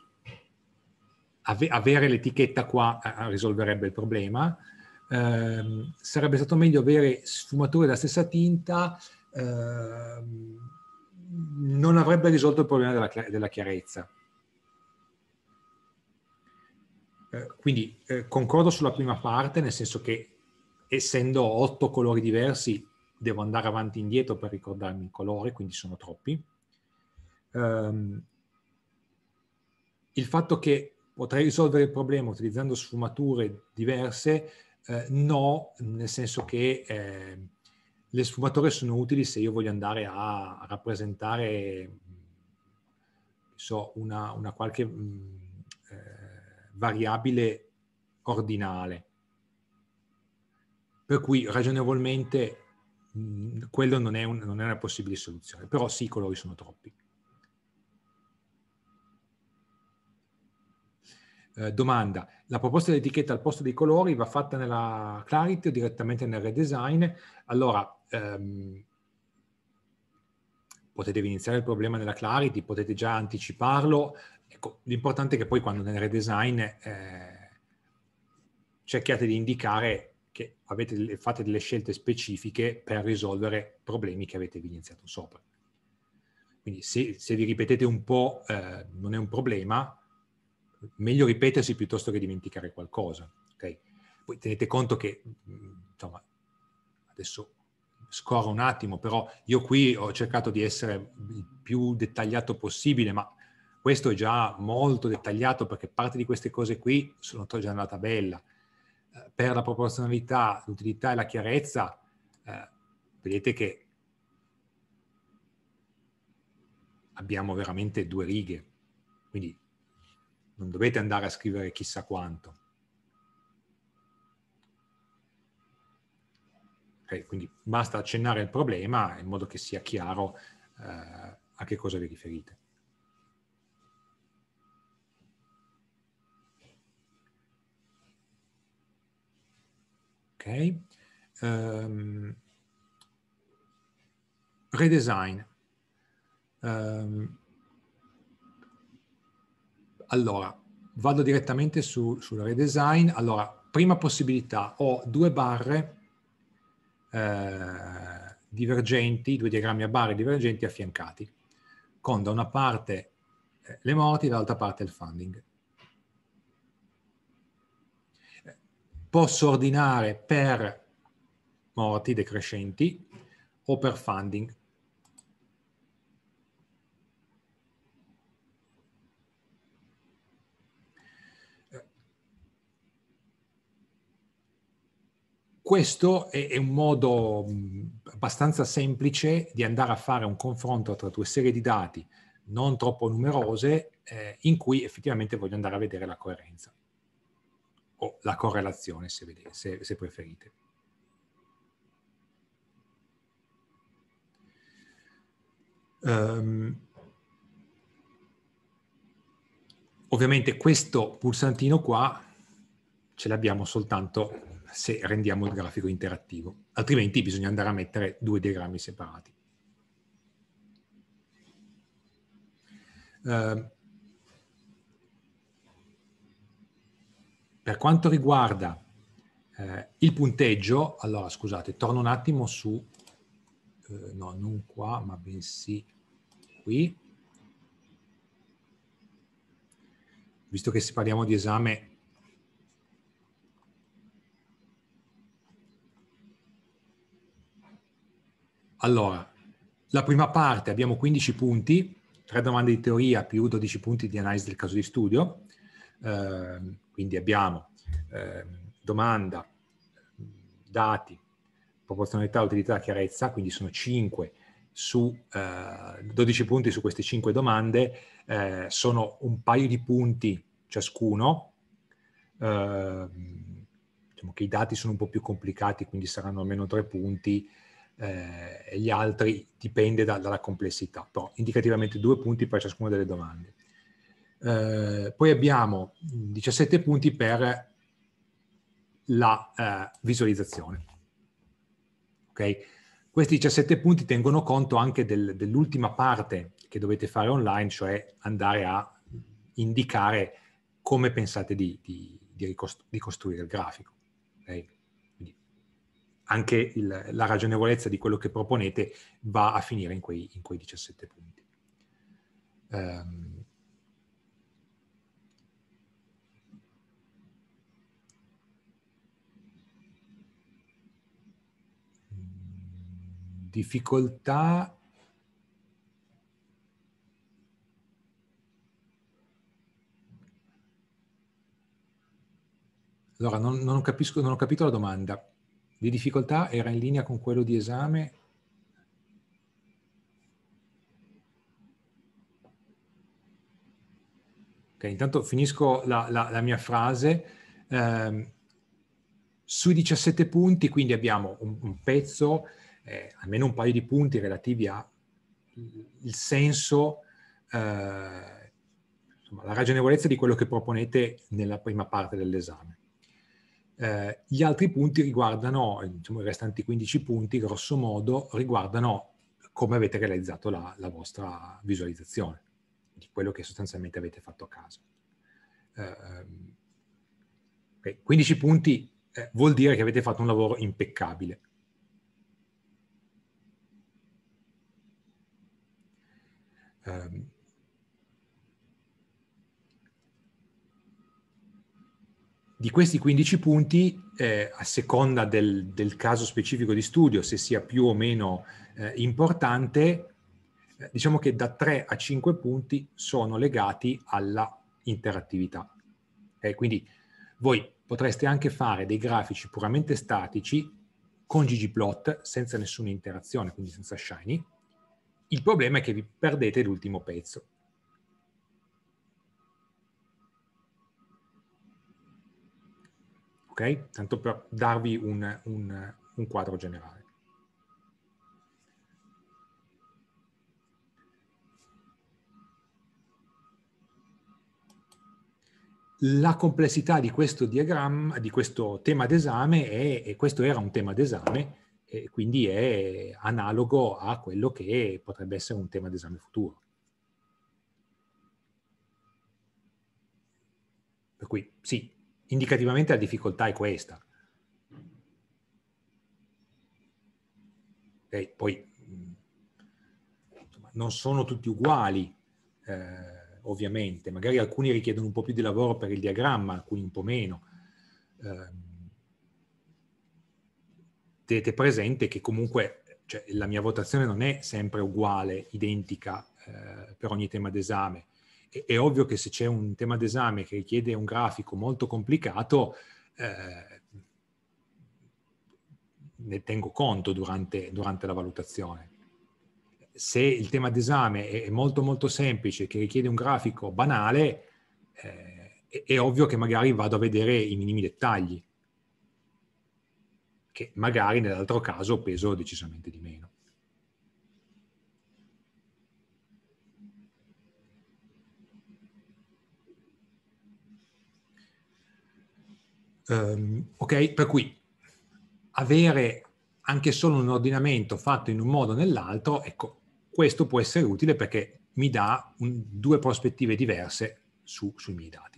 ave avere l'etichetta qua eh, risolverebbe il problema, eh, sarebbe stato meglio avere sfumature della stessa tinta, eh, non avrebbe risolto il problema della, della chiarezza. Eh, quindi eh, concordo sulla prima parte, nel senso che essendo otto colori diversi devo andare avanti e indietro per ricordarmi il colore, quindi sono troppi. Ehm, il fatto che potrei risolvere il problema utilizzando sfumature diverse eh, no, nel senso che eh, le sfumature sono utili se io voglio andare a rappresentare so, una, una, qualche mh, mm, eh, variabile ordinale. Per cui ragionevolmente mh, mm, quello non è, un, non è una possibile soluzione, però sì, i colori sono troppi. Eh, domanda, la proposta dell'etichetta al posto dei colori va fatta nella Clarity o direttamente nel redesign? Allora, ehm, potete iniziare il problema nella Clarity, potete già anticiparlo. Ecco, l'importante è che poi quando nel redesign eh, cerchiate di indicare che avete, fate delle scelte specifiche per risolvere problemi che avete evidenziato sopra. Quindi se, se vi ripetete un po' eh, non è un problema, meglio ripetersi piuttosto che dimenticare qualcosa. Okay? Poi tenete conto che, insomma, adesso scorro un attimo, però io qui ho cercato di essere il più dettagliato possibile, ma questo è già molto dettagliato perché parte di queste cose qui sono già nella tabella. Eh, per la proporzionalità, l'utilità e la chiarezza, eh, vedete che abbiamo veramente due righe, quindi non dovete andare a scrivere chissà quanto. Okay, quindi basta accennare il problema in modo che sia chiaro eh, a che cosa vi riferite. Ok. Um, redesign. Um, allora, vado direttamente su, sul redesign. Allora, prima possibilità, ho due barre eh, divergenti, due diagrammi a barre divergenti affiancati, con da una parte eh, le morti e dall'altra parte il funding. Posso ordinare per morti decrescenti o per funding. questo è, è, un modo abbastanza semplice di andare a fare un confronto tra due serie di dati non troppo numerose eh, in cui effettivamente voglio andare a vedere la coerenza o la correlazione se, vedete, se, se preferite. Um, ovviamente questo pulsantino qua ce l'abbiamo soltanto se rendiamo il grafico interattivo, altrimenti bisogna andare a mettere due diagrammi separati. Ehm, per quanto riguarda eh, il punteggio, allora scusate, torno un attimo su, eh, no, non qua, ma bensì qui. Visto che se parliamo di esame Allora, la prima parte abbiamo 15 punti, 3 domande di teoria più 12 punti di analisi del caso di studio, eh, quindi abbiamo eh, domanda, dati, proporzionalità, utilità, chiarezza, quindi sono 5 su eh, 12 punti su queste 5 domande, eh, sono un paio di punti ciascuno, ehm, diciamo che i dati sono un po' più complicati, quindi saranno almeno 3 punti, eh, e gli altri dipende da, dalla complessità, però indicativamente due punti per ciascuna delle domande. Eh, poi abbiamo 17 punti per la eh, visualizzazione. Okay? Questi 17 punti tengono conto anche del, dell'ultima parte che dovete fare online, cioè andare a indicare come pensate di, di, di, ricostru- di costruire il grafico. Okay? anche il, la ragionevolezza di quello che proponete va a finire in quei, in quei 17 punti. Um, difficoltà Allora, non, non, capisco, non ho capito la domanda di difficoltà era in linea con quello di esame Ok, intanto finisco la, la, la mia frase. Eh, sui 17 punti, quindi abbiamo un, un pezzo, eh, almeno un paio di punti relativi al senso, eh, insomma, la ragionevolezza di quello che proponete nella prima parte dell'esame. Eh, gli altri punti riguardano, diciamo, i restanti 15 punti, grosso modo, riguardano come avete realizzato la, la vostra visualizzazione, di quello che sostanzialmente avete fatto a caso. Eh, ehm, okay. 15 punti eh, vuol dire che avete fatto un lavoro impeccabile. Eh, Di questi 15 punti, eh, a seconda del, del, caso specifico di studio, se sia più o meno eh, importante, eh, diciamo che da 3 a 5 punti sono legati alla interattività. Okay? Eh, quindi voi potreste anche fare dei grafici puramente statici con ggplot senza nessuna interazione, quindi senza shiny. Il problema è che vi perdete l'ultimo pezzo. ok? Tanto per darvi un, un, un quadro generale. La complessità di questo diagramma, di questo tema d'esame, è, e questo era un tema d'esame, quindi è analogo a quello che potrebbe essere un tema d'esame futuro. Per cui sì, indicativamente la difficoltà è questa. Okay, eh, poi mm, insomma, non sono tutti uguali, eh, ovviamente, magari alcuni richiedono un po' più di lavoro per il diagramma, alcuni un po' meno. Eh, tenete presente che comunque cioè, la mia votazione non è sempre uguale, identica eh, per ogni tema d'esame è, è ovvio che se c'è un tema d'esame che richiede un grafico molto complicato, eh, ne tengo conto durante, durante, la valutazione. Se il tema d'esame è molto molto semplice, che richiede un grafico banale, eh, è, è, ovvio che magari vado a vedere i minimi dettagli, che magari nell'altro caso peso decisamente di meno. Um, ok? Per cui avere anche solo un ordinamento fatto in un modo o nell'altro, ecco, questo può essere utile perché mi dà un, due prospettive diverse su, sui miei dati.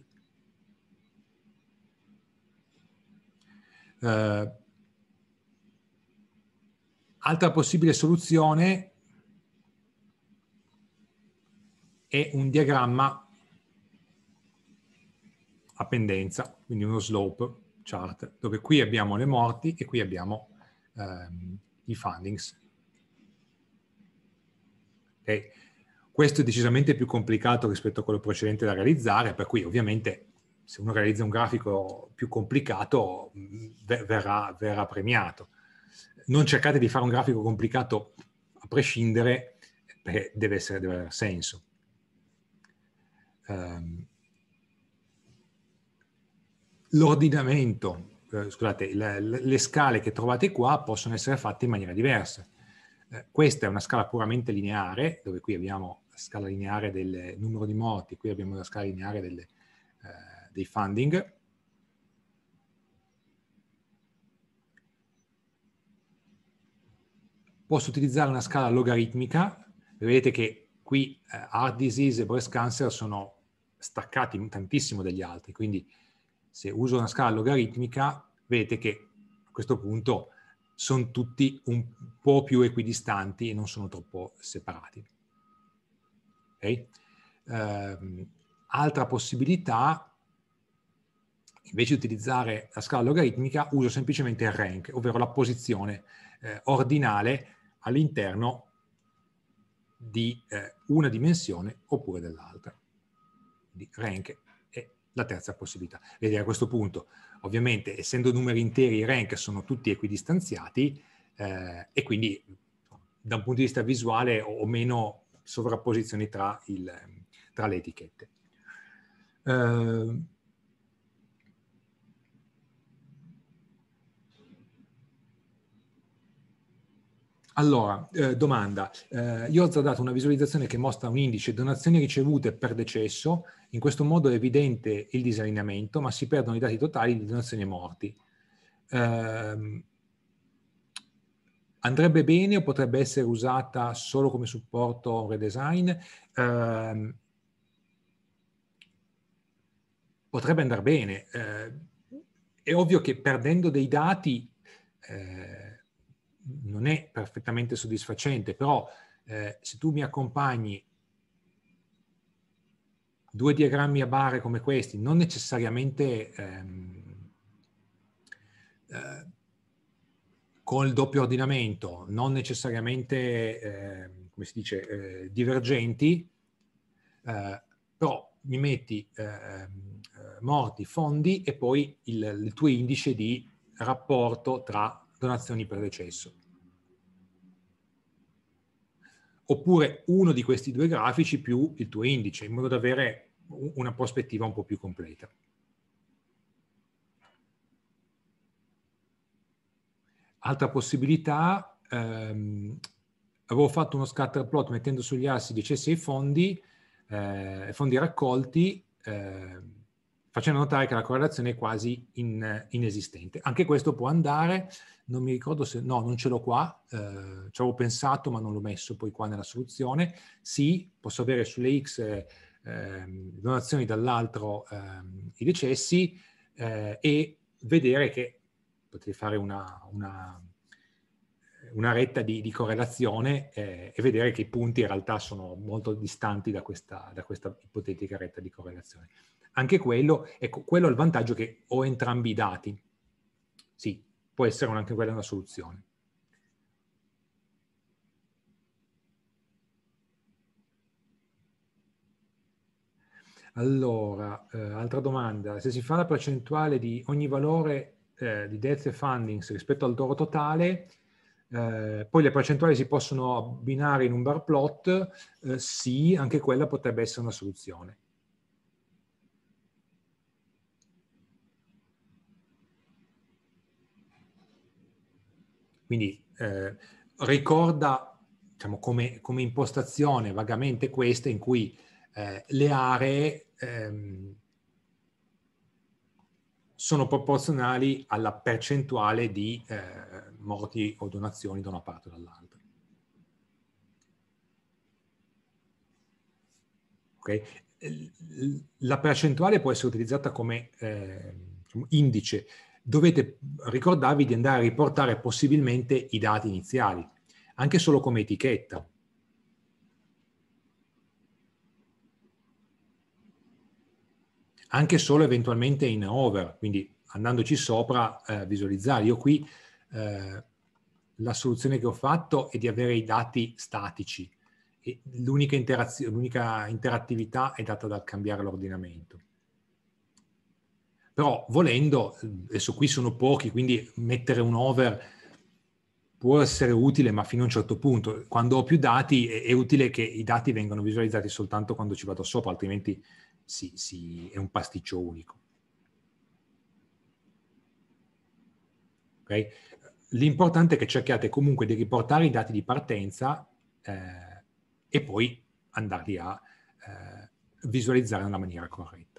Uh, altra possibile soluzione è un diagramma a pendenza, quindi uno slope, chart, dove qui abbiamo le morti e qui abbiamo ehm, i fundings. Okay. Questo è decisamente più complicato rispetto a quello precedente da realizzare, per cui ovviamente se uno realizza un grafico più complicato mm, verrà, verrà premiato. Non cercate di fare un grafico complicato a prescindere, perché deve, essere, deve avere senso. Um, l'ordinamento, eh, scusate, le, le, scale che trovate qua possono essere fatte in maniera diversa. Eh, questa è una scala puramente lineare, dove qui abbiamo la scala lineare del numero di morti, qui abbiamo la scala lineare delle, eh, dei funding. Posso utilizzare una scala logaritmica, vedete che qui eh, heart disease e breast cancer sono staccati tantissimo dagli altri, quindi se uso una scala logaritmica, vedete che a questo punto sono tutti un po' più equidistanti e non sono troppo separati. Okay? Eh, altra possibilità, invece di utilizzare la scala logaritmica, uso semplicemente il rank, ovvero la posizione eh, ordinale all'interno di eh, una dimensione oppure dell'altra. Quindi rank la terza possibilità. Vedi, a questo punto, ovviamente, essendo numeri interi, i rank sono tutti equidistanziati eh, e quindi da un punto di vista visuale o meno sovrapposizioni tra, il, tra le etichette. Uh, Allora, eh, domanda. Eh, io ho dato una visualizzazione che mostra un indice donazioni ricevute per decesso. In questo modo è evidente il disallineamento, ma si perdono i dati totali di donazioni morti. Eh, andrebbe bene o potrebbe essere usata solo come supporto a un redesign? Ehm, potrebbe andare bene. Eh, è ovvio che perdendo dei dati eh, non è perfettamente soddisfacente, però eh, se tu mi accompagni due diagrammi a barre come questi, non necessariamente ehm, eh, con il doppio ordinamento, non necessariamente, eh, come si dice, eh, divergenti, eh, però mi metti ehm, eh, morti, fondi e poi il, il tuo indice di rapporto tra donazioni per decesso. Oppure uno di questi due grafici più il tuo indice, in modo da avere una prospettiva un po' più completa. Altra possibilità, ehm, avevo fatto uno scatter plot mettendo sugli assi decessi ai fondi, eh, fondi raccolti, eh, facendo notare che la correlazione è quasi in, inesistente. Anche questo può andare, non mi ricordo se, no, non ce l'ho qua, eh, ci avevo pensato ma non l'ho messo poi qua nella soluzione. Sì, posso avere sulle X eh, ehm, donazioni dall'altro eh, i decessi eh, e vedere che potrei fare una, una, una retta di, di correlazione eh, e vedere che i punti in realtà sono molto distanti da questa, da questa ipotetica retta di correlazione. Anche quello, ecco, quello è il vantaggio che ho entrambi i dati. Sì, può essere anche quella una soluzione. Allora, eh, altra domanda, se si fa la percentuale di ogni valore eh, di debt e fundings rispetto al loro totale, eh, poi le percentuali si possono abbinare in un bar plot, eh, sì, anche quella potrebbe essere una soluzione. Quindi eh, ricorda diciamo, come, come, impostazione vagamente questa in cui eh, le aree ehm, sono proporzionali alla percentuale di eh, morti o donazioni da una parte o dall'altra. Okay? La percentuale può essere utilizzata come eh, diciamo, indice dovete ricordarvi di andare a riportare possibilmente i dati iniziali, anche solo come etichetta. Anche solo eventualmente in over, quindi andandoci sopra eh, visualizzare. Io qui eh, la soluzione che ho fatto è di avere i dati statici. L'unica, l'unica interattività è data dal cambiare l'ordinamento. Però volendo, adesso eh, qui sono pochi, quindi mettere un over può essere utile, ma fino a un certo punto. Quando ho più dati è, è utile che i dati vengano visualizzati soltanto quando ci vado sopra, altrimenti sì, sì, è un pasticcio unico. Okay? L'importante è che cerchiate comunque di riportare i dati di partenza eh, e poi andarli a eh, visualizzare nella maniera corretta.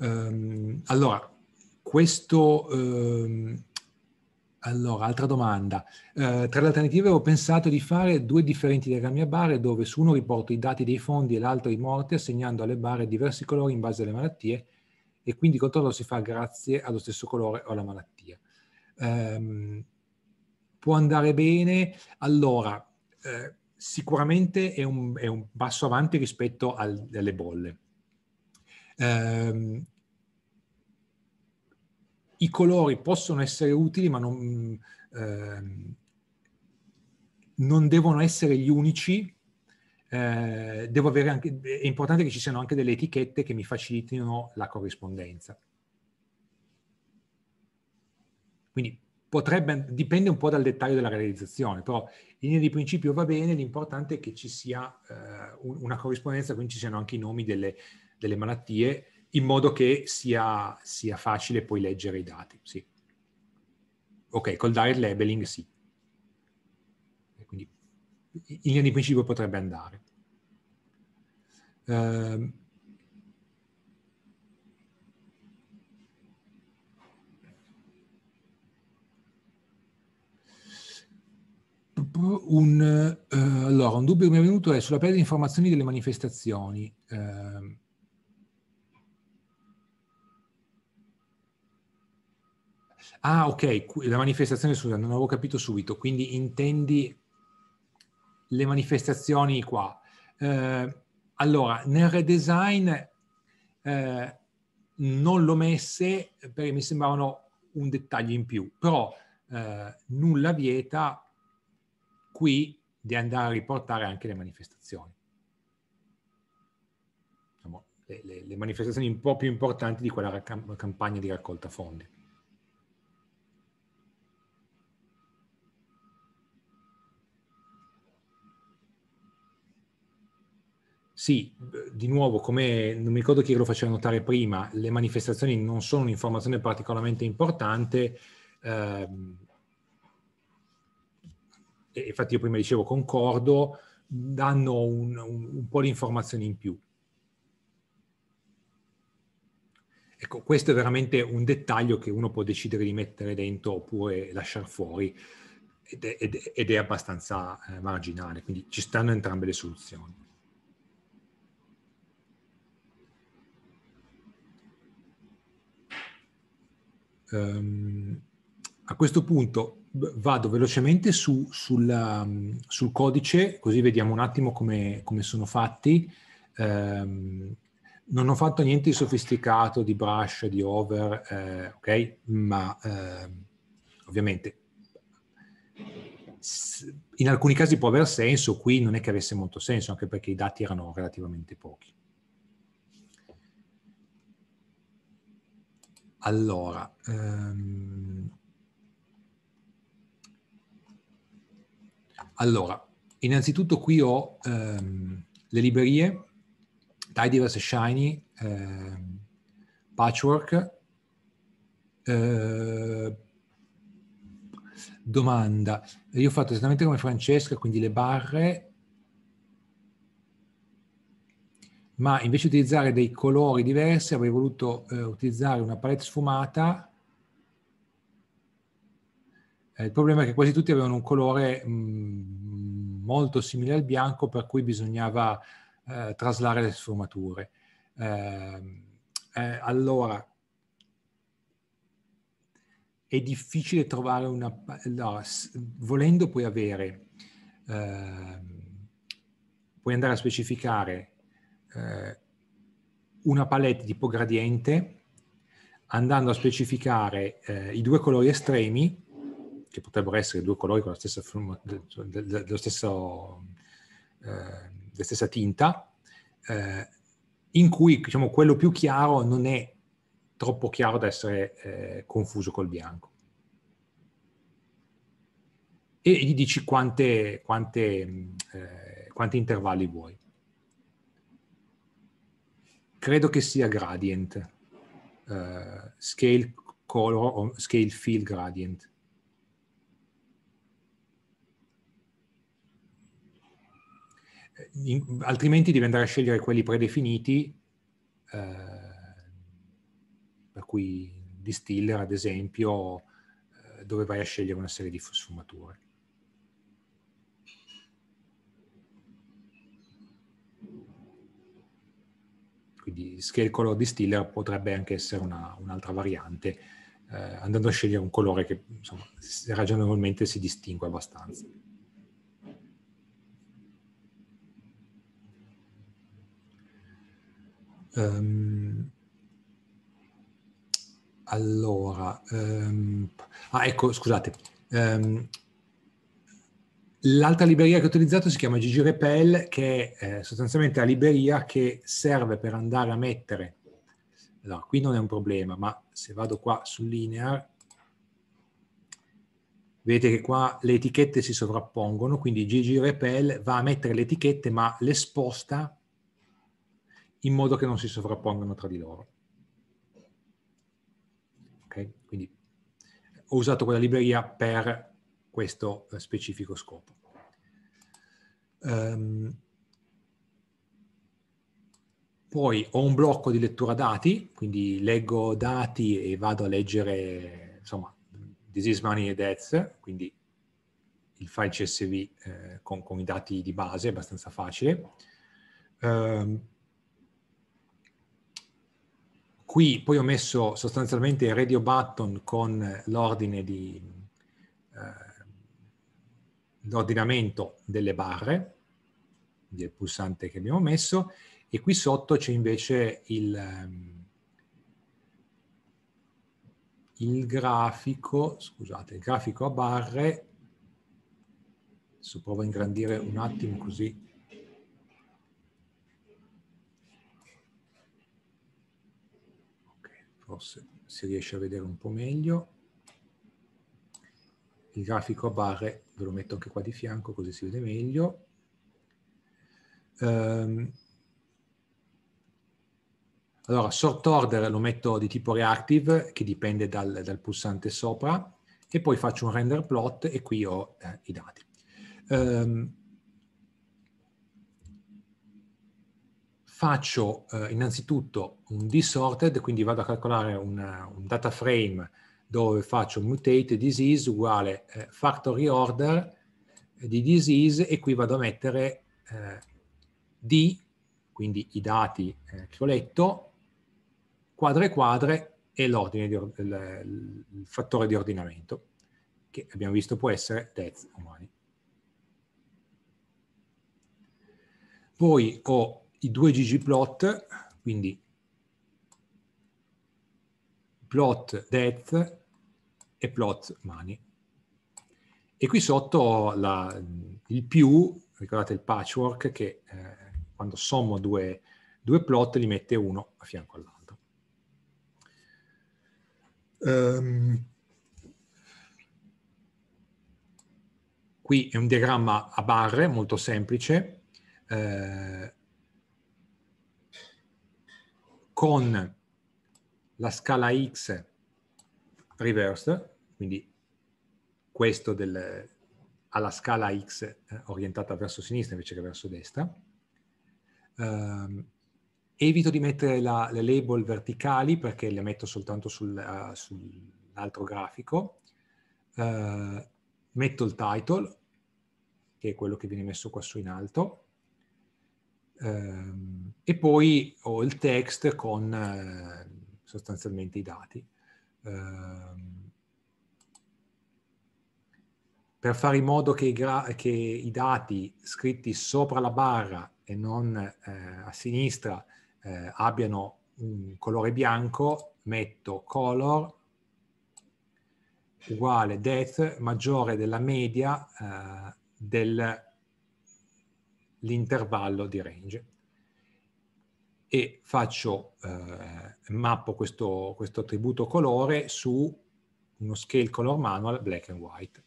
Ehm, allora, questo... Um, allora, altra domanda. Uh, tra le alternative ho pensato di fare due differenti diagrammi a barre dove su uno riporto i dati dei fondi e l'altro i morti assegnando alle barre diversi colori in base alle malattie e quindi il controllo si fa grazie allo stesso colore o alla malattia. Um, può andare bene? Allora, eh, sicuramente è un, è un, passo avanti rispetto al, alle bolle. Um, i colori possono essere utili, ma non, eh, non devono essere gli unici. Eh, anche, è importante che ci siano anche delle etichette che mi facilitino la corrispondenza. Quindi potrebbe, dipende un po' dal dettaglio della realizzazione, però in linea di principio va bene, l'importante è che ci sia eh, una corrispondenza, quindi ci siano anche i nomi delle, delle malattie in modo che sia, sia facile poi leggere i dati, sì. Ok, col direct labeling sì. Quindi in linea di principio potrebbe andare. Uh, Un, uh, allora, un dubbio che mi è venuto è sulla perdita di informazioni delle manifestazioni. Uh, Ah, ok, la manifestazione, scusa, non avevo capito subito, quindi intendi le manifestazioni qua. Eh, allora, nel redesign eh, non l'ho messe perché mi sembravano un dettaglio in più, però eh, nulla vieta qui di andare a riportare anche le manifestazioni. Le, le, le manifestazioni un po' più importanti di quella camp- campagna di raccolta fondi. Sì, di nuovo, come non mi ricordo chi lo faceva notare prima, le manifestazioni non sono un'informazione particolarmente importante. Eh, infatti io prima dicevo concordo, danno un, un, un po' di informazioni in più. Ecco, questo è veramente un dettaglio che uno può decidere di mettere dentro oppure lasciare fuori ed è, ed è abbastanza eh, marginale, quindi ci stanno entrambe le soluzioni. Um, a questo punto vado velocemente su, sulla, sul codice, così vediamo un attimo come, come sono fatti. Um, non ho fatto niente di sofisticato, di brush, di over, eh, ok? Ma eh, ovviamente in alcuni casi può aver senso, qui non è che avesse molto senso, anche perché i dati erano relativamente pochi. Allora, ehm... allora, innanzitutto qui ho ehm, le librerie, Tidyverse Shiny, ehm, Patchwork. Eh, domanda, io ho fatto esattamente come Francesca, quindi le barre ma invece di utilizzare dei colori diversi avrei voluto eh, utilizzare una palette sfumata. Eh, il problema è che quasi tutti avevano un colore mh, mm, molto simile al bianco per cui bisognava eh, traslare le sfumature. Ehm, eh, allora, è difficile trovare una... No, volendo puoi avere, ehm, puoi andare a specificare eh, una palette tipo gradiente andando a specificare eh, i due colori estremi, che potrebbero essere due colori con la stessa, dello stesso, eh, la stessa tinta, eh, in cui diciamo, quello più chiaro non è troppo chiaro da essere eh, confuso col bianco. E gli dici quante, quante, eh, quanti intervalli vuoi credo che sia gradient, uh, scale color o scale fill gradient. In, altrimenti devi andare a scegliere quelli predefiniti, eh, per cui distiller ad esempio, eh, dove vai a scegliere una serie di sfumature. quindi scale color distiller potrebbe anche essere una, un'altra variante, eh, andando a scegliere un colore che insomma, ragionevolmente si distingue abbastanza. Um, allora, um, ah ecco, scusate, um, L'altra libreria che ho utilizzato si chiama Gigi Repel, che è eh, sostanzialmente la libreria che serve per andare a mettere, no, qui non è un problema, ma se vado qua su linear, vedete che qua le etichette si sovrappongono, quindi Gigi Repel va a mettere le etichette ma le sposta in modo che non si sovrappongano tra di loro. Ok, quindi ho usato quella libreria per questo eh, specifico scopo. Um, poi ho un blocco di lettura dati, quindi leggo dati e vado a leggere, insomma, disease money e deaths, quindi il file CSV eh, con, con, i dati di base, è abbastanza facile. Um, qui poi ho messo sostanzialmente il radio button con l'ordine di, eh, l'ordinamento delle barre, quindi il pulsante che abbiamo messo, e qui sotto c'è invece il, ehm, il, grafico, scusate, il grafico a barre, adesso provo a ingrandire un attimo così forse si riesce a vedere un po' meglio il grafico a barre, ve lo metto anche qua di fianco così si vede meglio. Um, allora, sort order lo metto di tipo reactive, che dipende dal, dal, pulsante sopra, e poi faccio un render plot e qui ho eh, i dati. Um, faccio eh, innanzitutto un desorted, quindi vado a calcolare una, un data frame dove faccio mutate disease uguale eh, factory order di disease e qui vado a mettere eh, D, quindi i dati eh, che ho letto, quadre quadre e l'ordine di, il, il fattore di ordinamento che abbiamo visto può essere death umani. Poi ho i due ggplot, quindi plot death e plot money. E qui sotto la, il più, ricordate il patchwork, che eh, quando sommo due, due, plot li mette uno a fianco all'altro. Um, qui è un diagramma a barre, molto semplice, eh, con la scala x reversed, quindi questo del, alla scala X eh, orientata verso sinistra invece che verso destra. Um, evito di mettere la, le label verticali perché le metto soltanto sul, uh, sull'altro grafico. Uh, metto il title, che è quello che viene messo qua su in alto. Um, e poi ho il text con uh, sostanzialmente i dati. Um, per fare in modo che i, gra- che i dati scritti sopra la barra e non eh, a sinistra eh, abbiano un colore bianco, metto color uguale depth maggiore della media eh, dell'intervallo di range e faccio, eh, mappo questo, questo attributo colore su uno scale color manual black and white.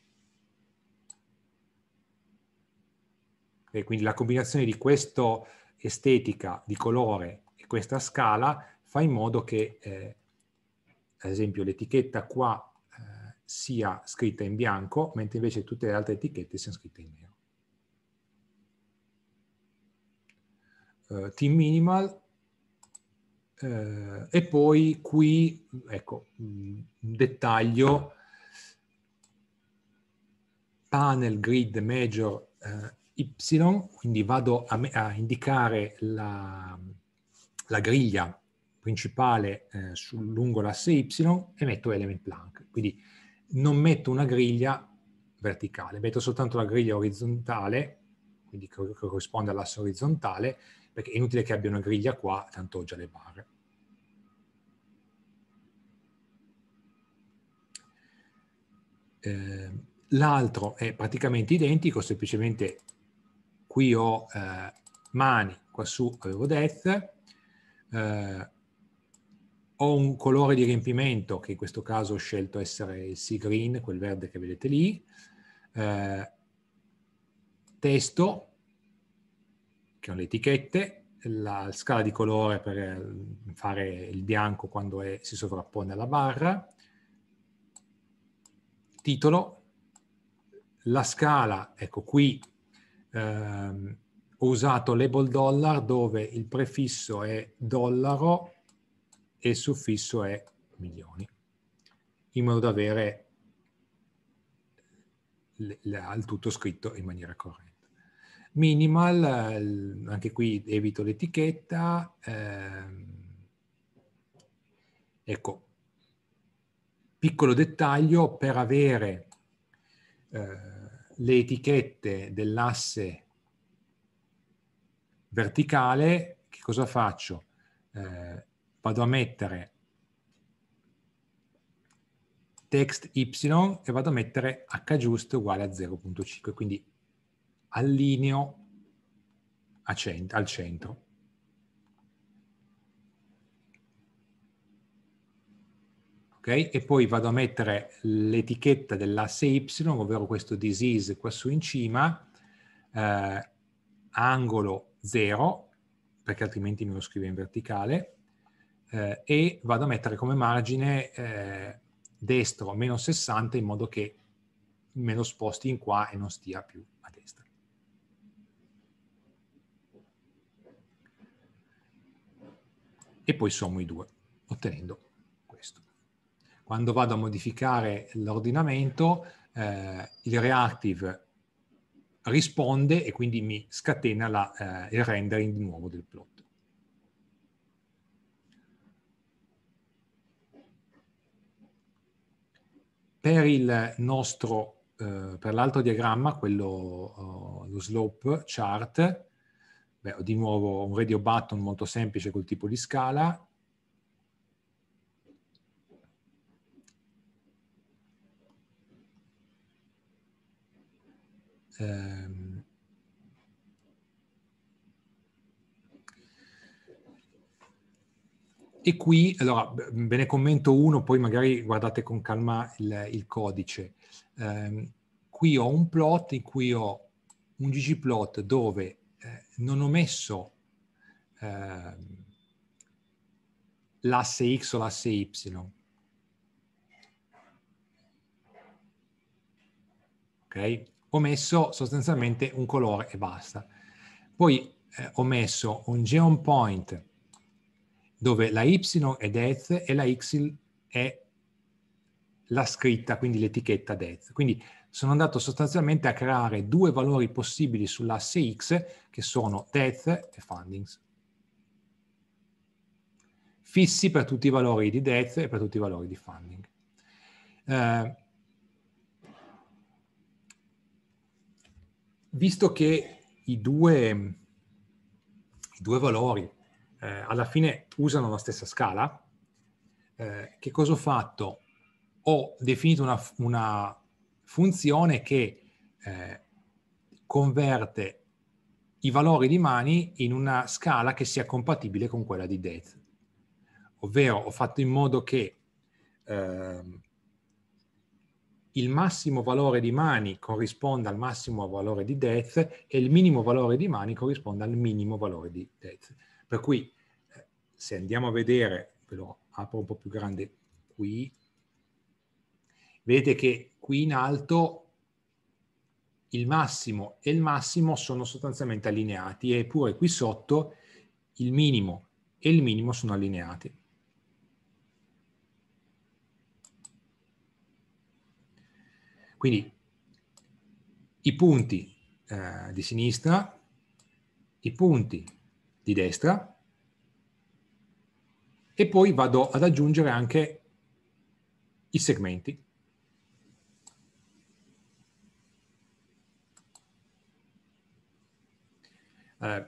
E quindi la combinazione di questa estetica di colore e questa scala fa in modo che, eh, ad esempio, l'etichetta qua eh, sia scritta in bianco, mentre invece tutte le altre etichette siano scritte in nero. Uh, team Minimal uh, e poi qui, ecco, mm, un dettaglio, panel grid major uh, y, quindi vado a, a indicare la, la, griglia principale eh, sul, lungo l'asse y e metto element plank. Quindi non metto una griglia verticale, metto soltanto la griglia orizzontale, quindi che corrisponde all'asse orizzontale, perché è inutile che abbia una griglia qua, tanto ho già le barre. Eh, l'altro è praticamente identico, semplicemente qui ho eh, mani, qua su avevo death, eh, ho un colore di riempimento che in questo caso ho scelto essere il sea green, quel verde che vedete lì, eh, testo, che ho le etichette, la scala di colore per eh, fare il bianco quando è, si sovrappone alla barra, titolo, la scala, ecco qui ehm, ho usato label dollar dove il prefisso è dollaro e il suffisso è milioni, in modo da avere il tutto scritto in maniera corretta. Minimal, eh, anche qui evito l'etichetta, ehm, ecco, piccolo dettaglio per avere eh, le etichette dell'asse verticale, che cosa faccio? Eh, vado a mettere text y e vado a mettere h giusto uguale a 0.5, quindi allineo a cent al centro. Okay? E poi vado a mettere l'etichetta dell'asse Y, ovvero questo disease qua su in cima, eh, angolo 0, perché altrimenti me lo scrivo in verticale, eh, e vado a mettere come margine eh, destro meno 60 in modo che me lo sposti in qua e non stia più a destra. E poi sommo i due, ottenendo quando vado a modificare l'ordinamento, eh, il reactive risponde e quindi mi scatena la, eh, il rendering di nuovo del plot. Per il nostro, eh, per l'altro diagramma, quello, oh, lo slope chart, beh, di nuovo un radio button molto semplice col tipo di scala, ehm, e qui, allora, ve ne commento uno, poi magari guardate con calma il, il codice. Eh, qui ho un plot in cui ho un ggplot dove eh, non ho messo eh, l'asse x o l'asse y. Ok? ho messo sostanzialmente un colore e basta. Poi eh, ho messo un geon point dove la y è death e la x è la scritta, quindi l'etichetta death. Quindi sono andato sostanzialmente a creare due valori possibili sull'asse x che sono death e fundings. Fissi per tutti i valori di death e per tutti i valori di funding. Eh, visto che i due, i due valori eh, alla fine usano la stessa scala, eh, che cosa ho fatto? Ho definito una, una funzione che eh, converte i valori di mani in una scala che sia compatibile con quella di date. Ovvero ho fatto in modo che eh, il massimo valore di mani corrisponde al massimo valore di death e il minimo valore di mani corrisponde al minimo valore di death. Per cui eh, se andiamo a vedere, ve lo apro un po' più grande qui, vedete che qui in alto il massimo e il massimo sono sostanzialmente allineati eppure qui sotto il minimo e il minimo sono allineati. Quindi i punti eh, di sinistra, i punti di destra e poi vado ad aggiungere anche i segmenti. Eh,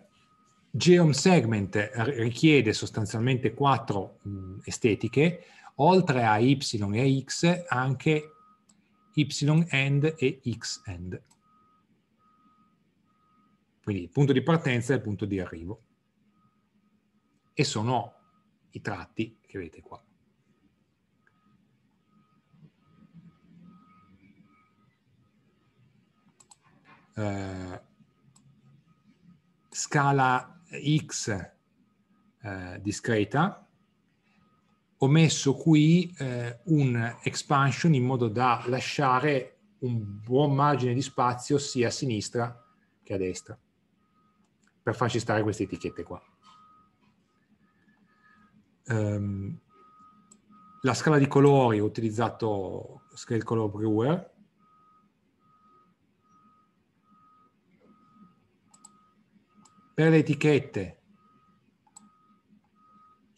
Geom Segment richiede sostanzialmente quattro mh, estetiche, oltre a Y e a X anche y-end e x-end. Quindi il punto di partenza e il punto di arrivo. E sono i tratti che vedete qua. Uh, scala x uh, discreta ho messo qui eh, un expansion in modo da lasciare un buon margine di spazio sia a sinistra che a destra per farci stare queste etichette qua. Um, la scala di colori ho utilizzato Scale Color Brewer per le etichette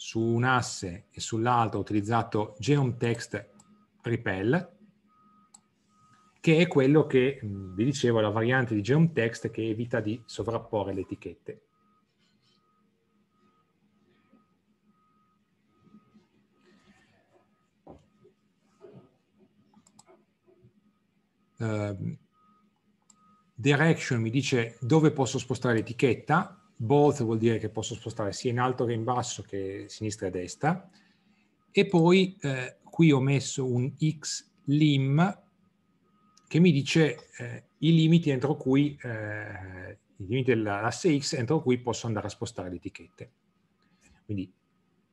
su un asse e sull'altro ho utilizzato geomtext repel, che è quello che mm, vi dicevo, la variante di geomtext che evita di sovrapporre le etichette. Uh, ehm, direction mi dice dove posso spostare l'etichetta, both vuol dire che posso spostare sia in alto che in basso che sinistra e destra e poi eh, qui ho messo un x lim che mi dice eh, i limiti entro cui eh, i limiti dell'asse x entro cui posso andare a spostare le etichette quindi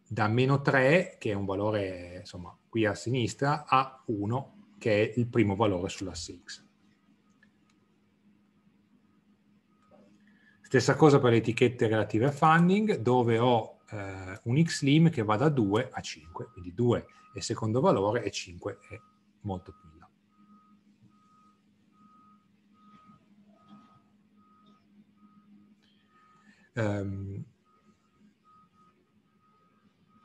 da meno 3 che è un valore insomma qui a sinistra a 1 che è il primo valore sull'asse x Stessa cosa per le etichette relative a funding, dove ho eh, un xlim che va da 2 a 5, quindi 2 è secondo valore e 5 è molto più. Um,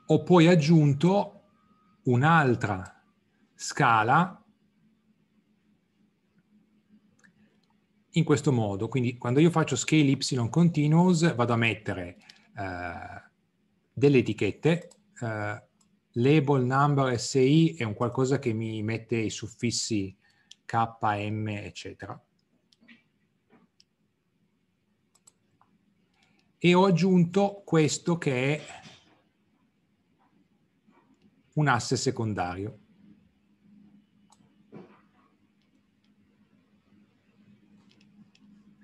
ho poi aggiunto un'altra scala in questo modo. Quindi quando io faccio scale y continuous vado a mettere eh, delle etichette, eh, label number si è un qualcosa che mi mette i suffissi k, m, eccetera. E ho aggiunto questo che è un asse secondario.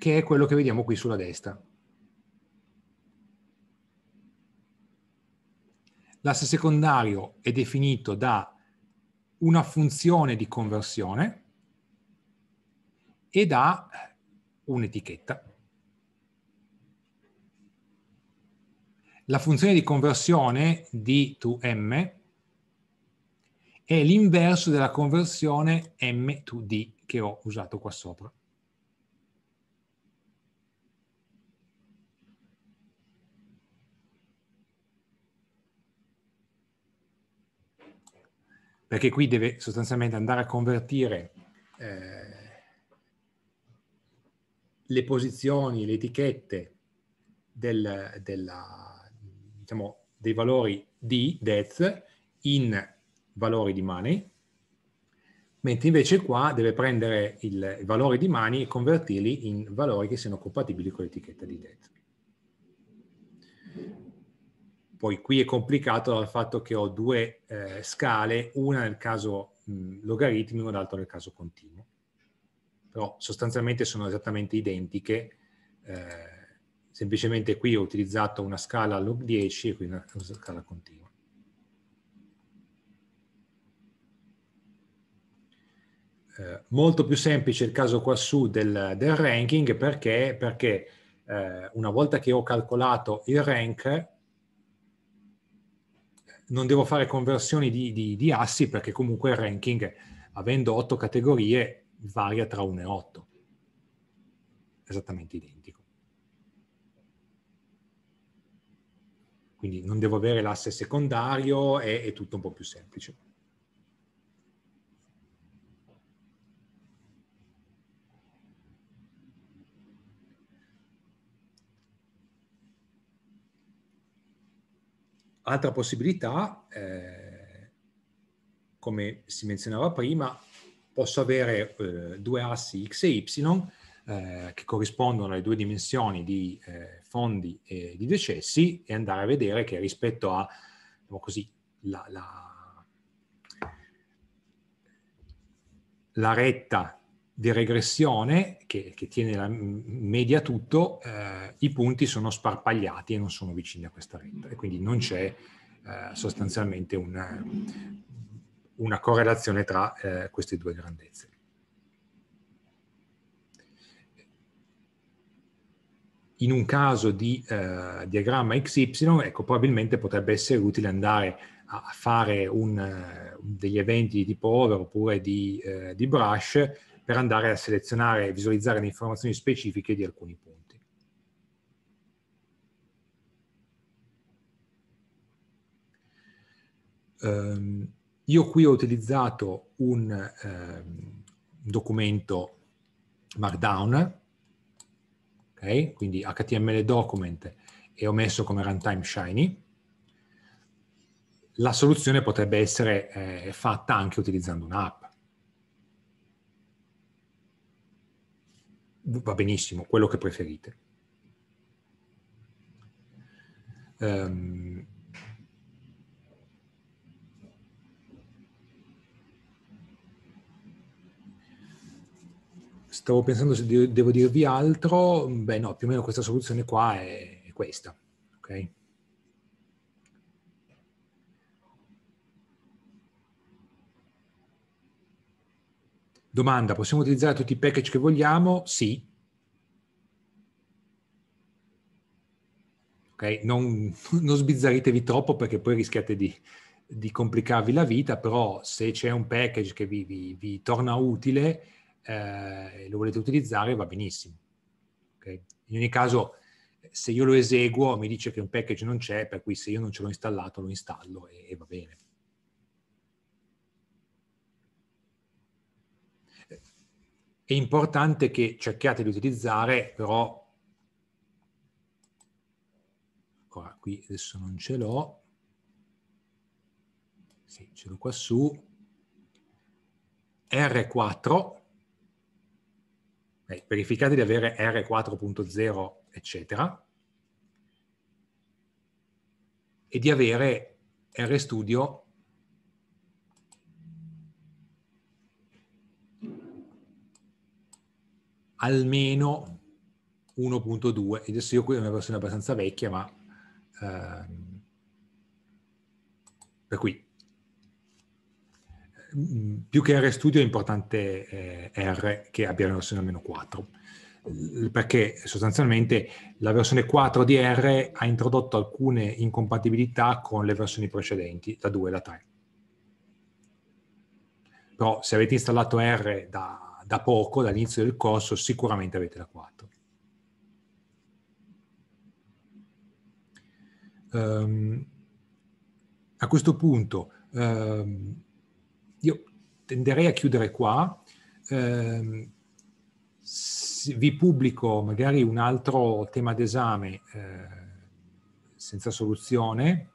che è quello che vediamo qui sulla destra. L'asse secondario è definito da una funzione di conversione e da un'etichetta. La funzione di conversione di to M è l'inverso della conversione M to D che ho usato qua sopra. perché qui deve sostanzialmente andare a convertire eh, le posizioni, le etichette del, della, diciamo, dei valori di death in valori di money, mentre invece qua deve prendere il, i valori di money e convertirli in valori che siano compatibili con l'etichetta di death. Poi qui è complicato dal fatto che ho due eh, scale, una nel caso mh, logaritmico e l'altra nel caso continuo. Però sostanzialmente sono esattamente identiche, eh, semplicemente qui ho utilizzato una scala log 10 e qui una, scala continua. Eh, molto più semplice il caso qua su del, del ranking perché, perché eh, una volta che ho calcolato il rank non devo fare conversioni di, di, di assi perché comunque il ranking, avendo otto categorie, varia tra 1 e 8. Esattamente identico. Quindi non devo avere l'asse secondario, è, è tutto un po' più semplice. Altra possibilità, eh, come si menzionava prima, posso avere eh, due assi x e y eh, che corrispondono alle due dimensioni di eh, fondi e di decessi e andare a vedere che rispetto a diciamo così, la, la, la retta di regressione che, che tiene la media tutto, eh, i punti sono sparpagliati e non sono vicini a questa retta e quindi non c'è eh, sostanzialmente una, una, correlazione tra eh, queste due grandezze. In un caso di eh, diagramma XY, ecco, probabilmente potrebbe essere utile andare a fare un, eh, degli eventi di tipo over oppure di, eh, di brush per andare a selezionare e visualizzare le informazioni specifiche di alcuni punti. Um, io qui ho utilizzato un um, documento Markdown, okay? quindi HTML document, e ho messo come runtime Shiny. La soluzione potrebbe essere eh, fatta anche utilizzando un'app. va benissimo, quello che preferite. Um, stavo pensando se devo dirvi altro, beh no, più o meno questa soluzione qua è, questa, ok? Domanda, possiamo utilizzare tutti i package che vogliamo? Sì. Okay? Non, non sbizzarritevi troppo perché poi rischiate di, di complicarvi la vita, però se c'è un package che vi, vi, vi torna utile eh, e lo volete utilizzare va benissimo. Okay? In ogni caso, se io lo eseguo mi dice che un package non c'è, per cui se io non ce l'ho installato lo installo e, e va bene. È importante che cerchiate di utilizzare però, ora qui adesso non ce l'ho, sì, ce l'ho qua su, R4, eh, verificate di avere R4.0, eccetera, e di avere RStudio almeno 1.2 e adesso io qui sono una versione abbastanza vecchia ma ehm, per cui mm, più che R studio è importante eh, R che abbia la versione almeno 4 perché sostanzialmente la versione 4 di R ha introdotto alcune incompatibilità con le versioni precedenti, la 2 e la 3. Però se avete installato R da da poco, dall'inizio del corso, sicuramente avete la 4. Um, ehm, a questo punto um, io tenderei a chiudere qua. Um, vi pubblico magari un altro tema d'esame eh, senza soluzione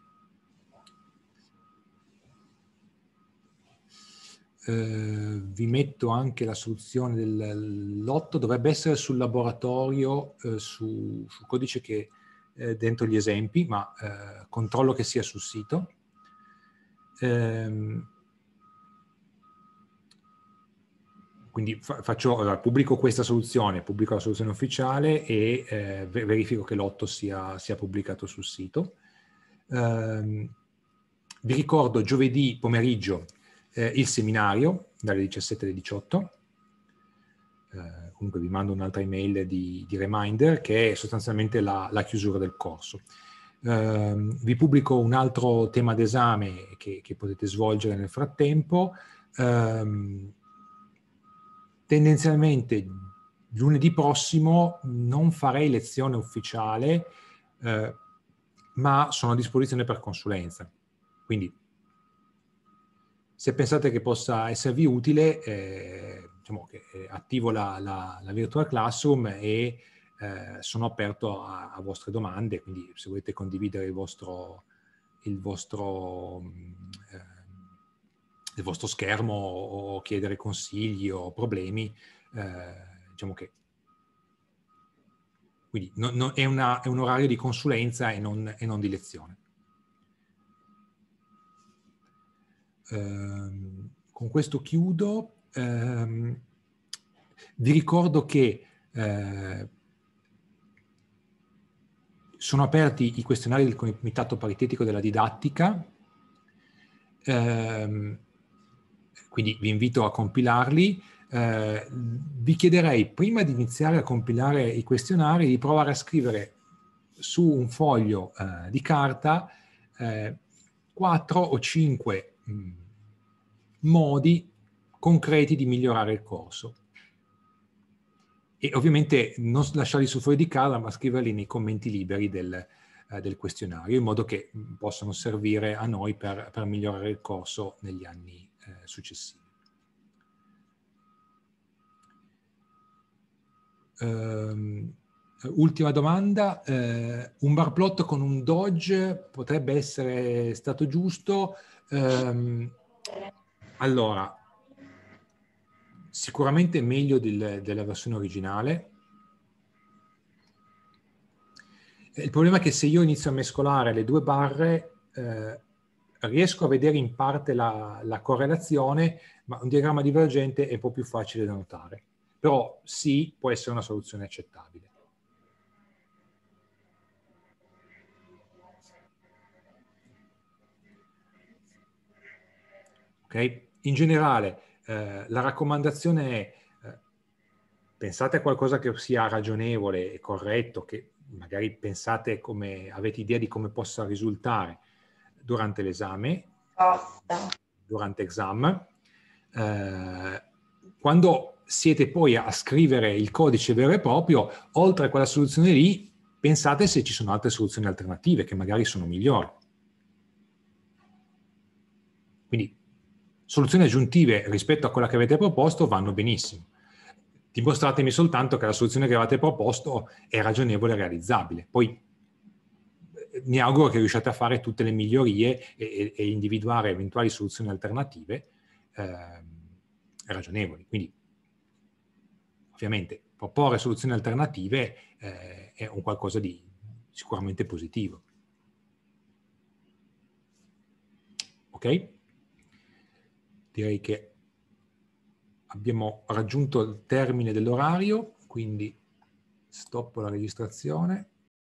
eh, vi metto anche la soluzione del lotto, dovrebbe essere sul laboratorio, eh, su, sul codice che eh, dentro gli esempi, ma eh, controllo che sia sul sito. Ehm, quindi faccio, pubblico questa soluzione, pubblico la soluzione ufficiale e eh, verifico che l'otto sia, sia, pubblicato sul sito. Eh, vi ricordo giovedì pomeriggio eh, il seminario dalle 17 alle 18. Eh, comunque vi mando un'altra email di, di reminder che è sostanzialmente la, la chiusura del corso. Eh, vi pubblico un altro tema d'esame che, che potete svolgere nel frattempo. Ehm, tendenzialmente lunedì prossimo non farei lezione ufficiale, eh, ma sono a disposizione per consulenza. Quindi se pensate che possa esservi utile, eh, diciamo che eh, attivo la, la, la, Virtual Classroom e eh, sono aperto a, a, vostre domande, quindi se volete condividere il vostro, il vostro, eh, il vostro schermo o chiedere consigli o problemi, eh, diciamo che quindi non, non, è, una, è, un orario di consulenza e non, e non di lezione. Ehm, con questo chiudo. Ehm, vi ricordo che eh, sono aperti i questionari del Comitato Paritetico della Didattica, eh, quindi vi invito a compilarli. Eh, vi chiederei, prima di iniziare a compilare i questionari, di provare a scrivere su un foglio eh, di carta 4 eh, o 5 mh, mm, modi concreti di migliorare il corso. E ovviamente non lasciarli su fuori di casa, ma scriverli nei commenti liberi del, eh, del questionario, in modo che mm, possano servire a noi per, per migliorare il corso negli anni eh, successivi. Um, ultima domanda, eh, un barplot con un Dodge potrebbe essere stato giusto? Um, allora, sicuramente meglio del, della versione originale. Il problema è che se io inizio a mescolare le due barre, eh, riesco a vedere in parte la, la, correlazione, ma un diagramma divergente è un po' più facile da notare. Però sì, può essere una soluzione accettabile. Okay in generale eh, la raccomandazione è eh, pensate a qualcosa che sia ragionevole e corretto, che magari pensate come avete idea di come possa risultare durante l'esame, durante l'esame. Eh, quando siete poi a scrivere il codice vero e proprio, oltre a quella soluzione lì, pensate se ci sono altre soluzioni alternative che magari sono migliori. soluzioni aggiuntive rispetto a quella che avete proposto vanno benissimo. Dimostratemi soltanto che la soluzione che avete proposto è ragionevole e realizzabile. Poi eh, mi auguro che riusciate a fare tutte le migliorie e, e individuare eventuali soluzioni alternative eh, ragionevoli. Quindi, ovviamente, proporre soluzioni alternative eh, è un qualcosa di sicuramente positivo. Ok? direi che abbiamo raggiunto il termine dell'orario, quindi stoppo la registrazione.